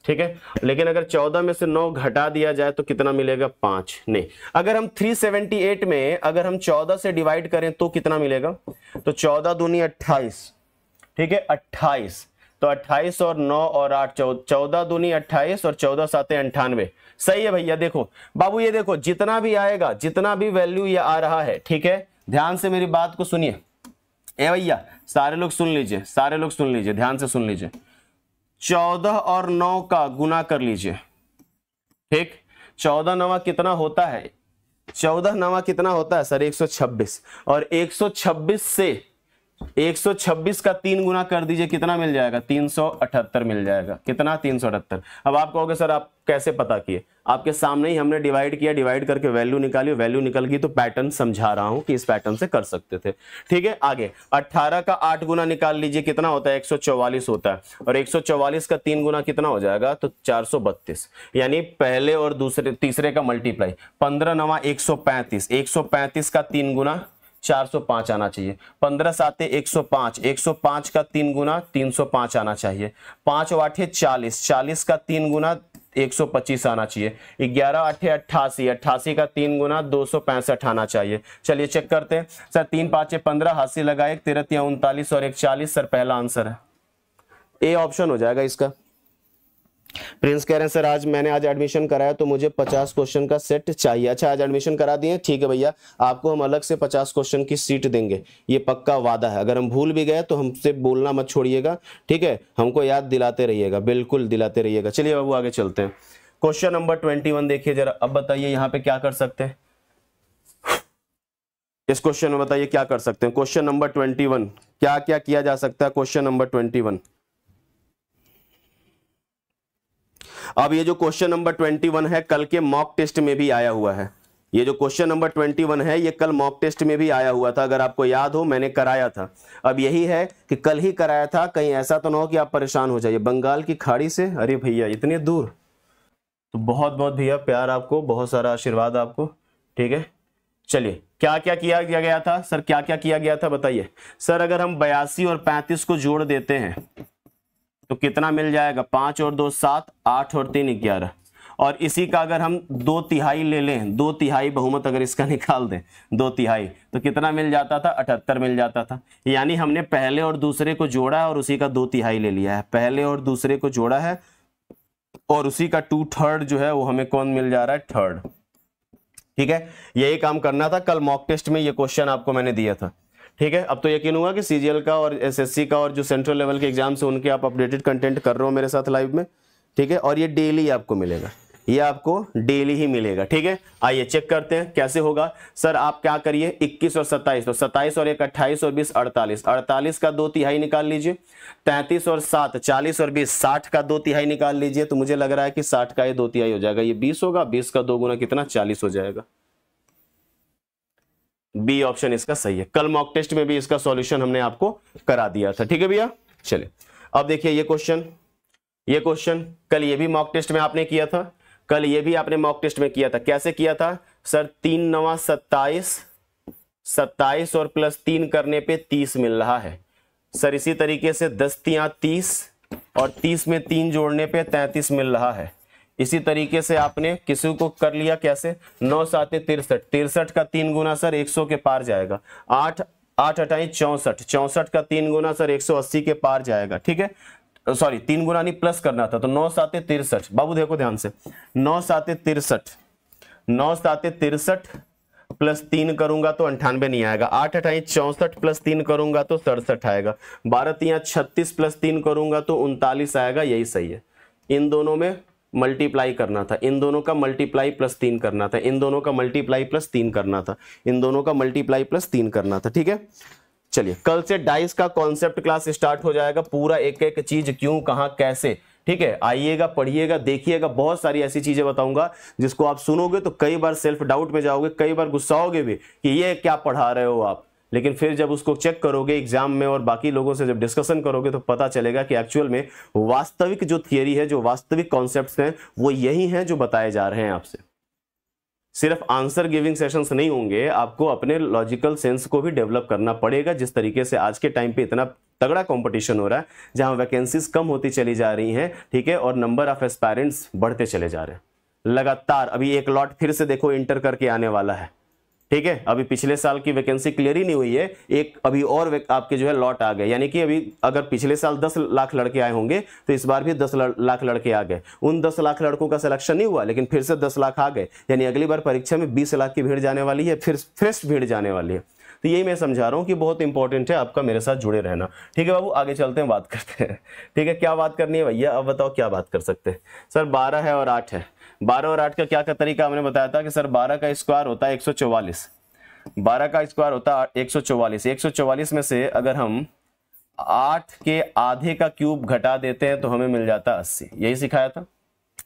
ठीक है लेकिन अगर 14 में से 9 घटा दिया जाए तो कितना मिलेगा पांच नहीं अगर हम 378 में अगर हम 14 से डिवाइड करें तो कितना मिलेगा तो 14 दूनी 28 ठीक है 28 तो 28 और 9 और 8 चौदह दूनी 28 और 14 सात अंठानवे सही है भैया देखो बाबू ये देखो जितना भी आएगा जितना भी वैल्यू ये आ रहा है ठीक है ध्यान से मेरी बात को सुनिए ए भैया सारे लोग सुन लीजिए सारे लोग सुन लीजिए ध्यान से सुन लीजिए चौदह और नौ का गुना कर लीजिए ठीक चौदह नवा कितना होता है चौदह नवा कितना होता है सर एक सौ छब्बीस और एक सौ छब्बीस से 126 का तीन गुना कर दीजिए कितना मिल जाएगा 378 मिल जाएगा कितना 378 अब आप कहोगे सर आप कैसे पता किए आपके सामने ही हमने डिवाइड किया डिवाइड करके वैल्यू निकाली वैल्यू निकल गई तो पैटर्न समझा रहा हूं कि इस पैटर्न से कर सकते थे ठीक है आगे 18 का 8 गुना निकाल लीजिए कितना होता है एक होता है और एक का तीन गुना कितना हो जाएगा तो चार यानी पहले और दूसरे तीसरे का मल्टीप्लाई पंद्रह नवा एक सौ का तीन गुना 405 आना चाहिए पंद्रह साते 105 105 का तीन गुना 305 आना चाहिए पांच आठे 40 40 का तीन गुना 125 आना चाहिए ग्यारह आठे अट्ठासी अट्ठासी का तीन गुना दो आना चाहिए चलिए चेक करते हैं सर तीन पांच पंद्रह हासी लगाए तेरह तीन उनतालीस और एक चालीस सर पहला आंसर है ए ऑप्शन हो जाएगा इसका प्रिंस कह रहे हैं सर आज मैंने आज एडमिशन कराया तो मुझे पचास क्वेश्चन का सेट चाहिए अच्छा आज एडमिशन करा दिए ठीक है भैया आपको हम अलग से पचास क्वेश्चन की सीट देंगे ये पक्का वादा है अगर हम भूल भी गए तो हमसे बोलना मत छोड़िएगा ठीक है हमको याद दिलाते रहिएगा बिल्कुल दिलाते रहिएगा चलिए बाबू आगे चलते हैं क्वेश्चन नंबर ट्वेंटी वन देखिए जरा अब बताइए यहाँ पे क्या कर सकते हैं इस क्वेश्चन में बताइए क्या कर सकते हैं क्वेश्चन नंबर ट्वेंटी वन क्या क्या किया जा सकता है क्वेश्चन नंबर ट्वेंटी वन अब ये जो क्वेश्चन नंबर ट्वेंटी वन है कल के मॉक टेस्ट में भी आया हुआ है ये जो क्वेश्चन नंबर ट्वेंटी वन है ये कल मॉक टेस्ट में भी आया हुआ था अगर आपको याद हो मैंने कराया था अब यही है कि कल ही कराया था कहीं ऐसा तो ना हो कि आप परेशान हो जाइए बंगाल की खाड़ी से अरे भैया इतने दूर तो बहुत बहुत भैया प्यार आपको बहुत सारा आशीर्वाद आपको ठीक है चलिए क्या क्या किया गया था सर क्या क्या किया गया था बताइए सर अगर हम बयासी और पैंतीस को जोड़ देते हैं तो कितना मिल जाएगा पांच और दो सात आठ और तीन ग्यारह और इसी का अगर हम दो तिहाई ले लें दो तिहाई बहुमत अगर इसका निकाल दें दो तिहाई तो कितना मिल जाता था अठहत्तर मिल जाता था यानी हमने पहले और दूसरे को जोड़ा और उसी का दो तिहाई ले लिया है पहले और दूसरे को जोड़ा है और उसी का टू थर्ड जो है वो हमें कौन मिल जा रहा है थर्ड ठीक है यही काम करना था कल मॉक टेस्ट में ये क्वेश्चन आपको मैंने दिया था ठीक है अब तो यकीन हुआ कि सीजीएल का और एस का और जो सेंट्रल लेवल के एग्जाम्स हैं उनके आप अपडेटेड कंटेंट कर रहे हो मेरे साथ लाइव में ठीक है और ये डेली आपको मिलेगा ये आपको डेली ही मिलेगा ठीक है आइए चेक करते हैं कैसे होगा सर आप क्या करिए 21 और 27 तो 27 और एक 28 और 20 48 48 का दो तिहाई निकाल लीजिए 33 और 7 40 और 20 60 का दो तिहाई निकाल लीजिए तो मुझे लग रहा है कि 60 का ये दो तिहाई हो जाएगा ये 20 होगा 20 का दो गुना कितना 40 हो जाएगा बी ऑप्शन इसका सही है कल मॉक टेस्ट में भी इसका सॉल्यूशन हमने आपको करा दिया था ठीक है भैया चलिए अब देखिए ये क्वेश्चन ये क्वेश्चन कल ये भी मॉक टेस्ट में आपने किया था कल ये भी आपने मॉक टेस्ट में किया था कैसे किया था सर तीन नवा सत्ताईस सत्ताईस और प्लस तीन करने पे तीस मिल रहा है सर इसी तरीके से दस्तियां तीस और तीस में तीन जोड़ने पे तैतीस मिल रहा है इसी तरीके से आपने किसी को कर लिया कैसे नौ सात तिरसठ तिरसठ का तीन गुना सर एक सौ के पार जाएगा आठ आठ अठाई चौसठ चौसठ का तीन गुना सर एक सौ अस्सी के पार जाएगा ठीक है सॉरी तीन गुना नहीं प्लस करना था तो नौ सात तिरसठ बाबू देखो ध्यान से नौ सात तिरसठ नौ सात तिरसठ प्लस तीन करूंगा तो अंठानवे नहीं आएगा आठ अठाई चौसठ प्लस तीन करूंगा तो सड़सठ आएगा बारह तीन छत्तीस प्लस तीन करूंगा तो उनतालीस आएगा यही सही है इन दोनों में मल्टीप्लाई करना था इन दोनों का मल्टीप्लाई प्लस तीन करना था इन दोनों का मल्टीप्लाई प्लस तीन करना था इन दोनों का मल्टीप्लाई प्लस तीन करना था ठीक है चलिए कल से डाइस का कॉन्सेप्ट क्लास स्टार्ट हो जाएगा पूरा एक एक चीज क्यों कहा कैसे ठीक है आइएगा पढ़िएगा देखिएगा बहुत सारी ऐसी चीजें बताऊंगा जिसको आप सुनोगे तो कई बार सेल्फ डाउट में जाओगे कई बार गुस्साओगे भी कि ये क्या पढ़ा रहे हो आप लेकिन फिर जब उसको चेक करोगे एग्जाम में और बाकी लोगों से जब डिस्कशन करोगे तो पता चलेगा कि एक्चुअल में वास्तविक जो थियरी है जो वास्तविक कॉन्सेप्ट हैं वो यही हैं जो बताए जा रहे हैं आपसे सिर्फ आंसर गिविंग सेशंस नहीं होंगे आपको अपने लॉजिकल सेंस को भी डेवलप करना पड़ेगा जिस तरीके से आज के टाइम पे इतना तगड़ा कंपटीशन हो रहा है जहां वैकेंसीज कम होती चली जा रही हैं ठीक है और नंबर ऑफ एस्पायरेंट्स बढ़ते चले जा रहे हैं लगातार अभी एक लॉट फिर से देखो इंटर करके आने वाला है ठीक है अभी पिछले साल की वैकेंसी क्लियर ही नहीं हुई है एक अभी और आपके जो है लॉट आ गए यानी कि अभी अगर पिछले साल दस लाख लड़के आए होंगे तो इस बार भी दस लाख लड़के आ गए उन दस लाख लड़कों का सिलेक्शन नहीं हुआ लेकिन फिर से दस लाख आ गए यानी अगली बार परीक्षा में बीस लाख की भीड़ जाने वाली है फिर फ्रेश भीड़ जाने वाली है तो यही मैं समझा रहा हूँ कि बहुत इंपॉर्टेंट है आपका मेरे साथ जुड़े रहना ठीक है बाबू आगे चलते हैं बात करते हैं ठीक है क्या बात करनी है भैया अब बताओ क्या बात कर सकते हैं सर बारह है और आठ है बारह और आठ का क्या का तरीका हमने बताया था कि सर बारह का स्क्वायर होता है एक सौ चौवालीस बारह का स्क्वायर होता है एक सौ चौवालीस एक सौ चौवालीस में से अगर हम आठ के आधे का क्यूब घटा देते हैं तो हमें मिल जाता है अस्सी यही सिखाया था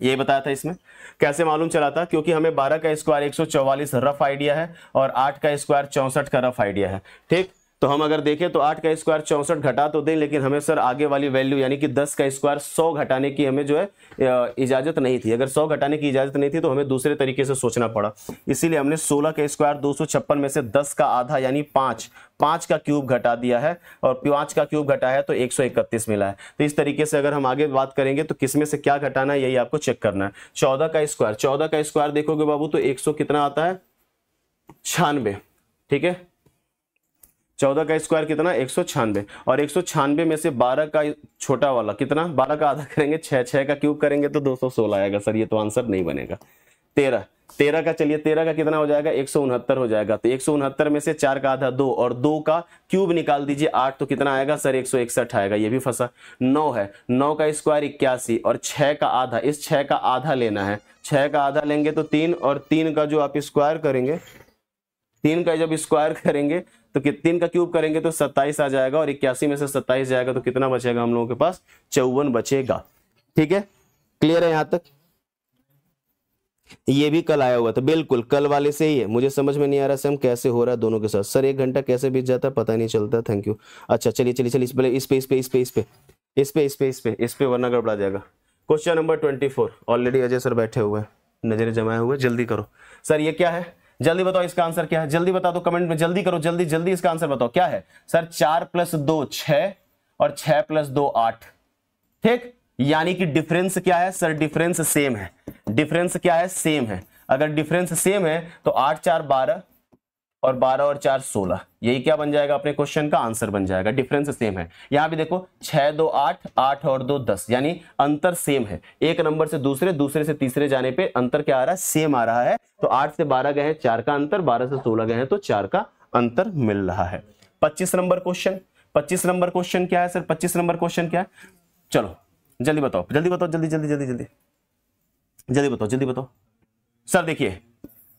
यही बताया था इसमें कैसे मालूम चला था क्योंकि हमें 12 का स्क्वायर 144 रफ आइडिया है और 8 का स्क्वायर चौंसठ का रफ आइडिया है ठीक तो हम अगर देखें तो आठ का स्क्वायर चौसठ घटा तो दें लेकिन हमें सर आगे वाली वैल्यू यानी कि दस का स्क्वायर सौ घटाने की हमें जो है इजाजत नहीं थी अगर सौ घटाने की इजाजत नहीं थी तो हमें दूसरे तरीके से सोचना पड़ा इसीलिए हमने सोलह का स्क्वायर दो में से दस का आधा यानी पांच पांच का क्यूब घटा दिया है और पांच का क्यूब घटा है तो इकतीस मिला है तो इस तरीके से अगर हम आगे बात करेंगे तो किसमें से क्या घटाना है यही आपको चेक करना है चौदह का स्क्वायर चौदह का स्क्वायर देखोगे बाबू तो सौ कितना आता है छियानवे ठीक है चौदह का स्क्वायर कितना एक सौ छियानवे और एक सौ छियानवे में से बारह का छोटा वाला कितना बारह का आधा करेंगे छः छः का क्यूब करेंगे तो दो सौ सोलह आएगा सर ये तो आंसर नहीं बनेगा तेरह तेरह का चलिए तेरह का कितना हो जाएगा एक सौ उनहत्तर हो जाएगा तो एक सौ उनहत्तर में से चार का आधा दो और दो का क्यूब निकाल दीजिए आठ तो कितना आएगा सर एक सौ इकसठ आएगा ये भी फंसा नौ है नौ का स्क्वायर इक्यासी और छः का आधा इस छः का आधा लेना है छः का आधा लेंगे तो तीन और तीन का जो आप स्क्वायर करेंगे तीन का जब स्क्वायर करेंगे तो तीन का क्यूब करेंगे तो सत्ताईस आ जाएगा और इक्यासी में से सत्ताईस जाएगा तो कितना बचेगा हम लोगों के पास चौवन बचेगा ठीक है क्लियर है यहां तक ये भी कल आया हुआ था बिल्कुल कल वाले से ही है मुझे समझ में नहीं आ रहा सैम कैसे हो रहा है दोनों के साथ सर एक घंटा कैसे बीत जाता है पता नहीं चलता थैंक यू अच्छा चलिए चलिए चलिए इस पे इस पे इस पे इस पे इस पे इस पे इस पे इस पे इस पे वरना गड़बड़ा जाएगा question number twenty four already Ajay sir बैठे हुए हैं नजरें जमाए हुए जल्दी करो सर ये क्या है जल्दी बताओ इसका आंसर क्या है जल्दी बता दो कमेंट में जल्दी करो जल्दी जल्दी इसका आंसर बताओ क्या है सर चार प्लस दो छ और छ प्लस दो आठ ठीक यानी कि डिफरेंस क्या है सर डिफरेंस सेम है डिफरेंस क्या है सेम है अगर डिफरेंस सेम है तो आठ चार बारह और 12 और 4 16 यही क्या बन जाएगा अपने क्वेश्चन का आंसर बन जाएगा डिफरेंस सेम है यहां भी देखो छः दो आठ आठ और दो दस यानी अंतर सेम है एक नंबर से दूसरे दूसरे से तीसरे जाने पे अंतर क्या आ रहा है सेम आ रहा है तो आठ से बारह गए हैं चार का अंतर बारह से सोलह गए हैं तो चार का अंतर मिल रहा है पच्चीस नंबर क्वेश्चन पच्चीस नंबर क्वेश्चन क्या है सर पच्चीस नंबर क्वेश्चन क्या है चलो जल्दी बताओ जल्दी बताओ जल्दी जल्दी जल्दी जल्दी जल्दी बताओ जल्दी बताओ सर देखिए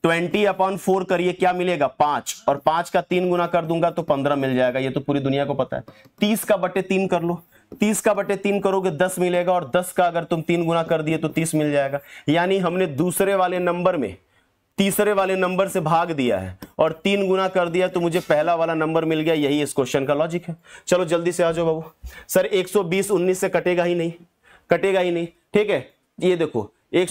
ट्वेंटी अपॉन फोर करिए क्या मिलेगा पांच और पांच का तीन गुना कर दूंगा तो पंद्रह मिल जाएगा ये तो पूरी दुनिया को पता है तीस का बटे तीन कर लो तीस का बटे तीन करोगे दस मिलेगा और दस का अगर तुम तीन गुना कर दिए तो तीस मिल जाएगा यानी हमने दूसरे वाले नंबर में तीसरे वाले नंबर से भाग दिया है और तीन गुना कर दिया तो मुझे पहला वाला नंबर मिल गया यही इस क्वेश्चन का लॉजिक है चलो जल्दी से आ जाओ बाबू सर एक सौ से कटेगा ही नहीं कटेगा ही नहीं ठीक है ये देखो एक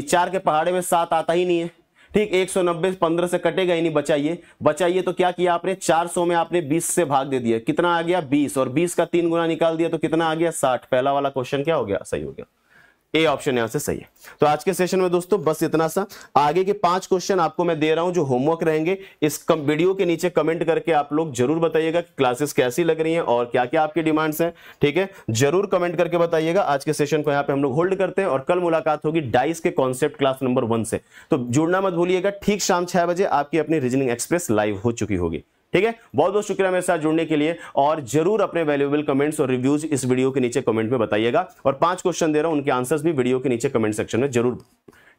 चार के पहाड़े में सात आता ही नहीं है ठीक 190 15 से कटेगा ही नहीं बचाइए बचाइए तो क्या किया आपने 400 में आपने 20 से भाग दे दिया कितना आ गया 20 और 20 का तीन गुना निकाल दिया तो कितना आ गया 60 पहला वाला क्वेश्चन क्या हो गया सही हो गया ए ऑप्शन यहां से सही है तो आज के सेशन में दोस्तों बस इतना सा आगे के पांच क्वेश्चन आपको मैं दे रहा हूं जो होमवर्क रहेंगे इस कम वीडियो के नीचे कमेंट करके आप लोग जरूर बताइएगा कि क्लासेस कैसी लग रही हैं और क्या क्या आपकी डिमांड्स हैं ठीक है जरूर कमेंट करके बताइएगा आज के सेशन को यहां पे हम लोग होल्ड करते हैं और कल मुलाकात होगी डाइस के कॉन्सेप्ट क्लास नंबर वन से तो जुड़ना मत भूलिएगा ठीक शाम छह बजे आपकी अपनी रीजनिंग एक्सप्रेस लाइव हो चुकी होगी ठीक है बहुत बहुत शुक्रिया मेरे साथ जुड़ने के लिए और जरूर अपने वैल्यूएबल कमेंट्स और रिव्यूज इस वीडियो के नीचे कमेंट में बताइएगा और पांच क्वेश्चन दे रहा हूं उनके आंसर्स भी वीडियो के नीचे कमेंट सेक्शन में जरूर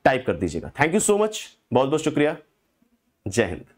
टाइप कर दीजिएगा थैंक यू सो मच बहुत बहुत शुक्रिया जय हिंद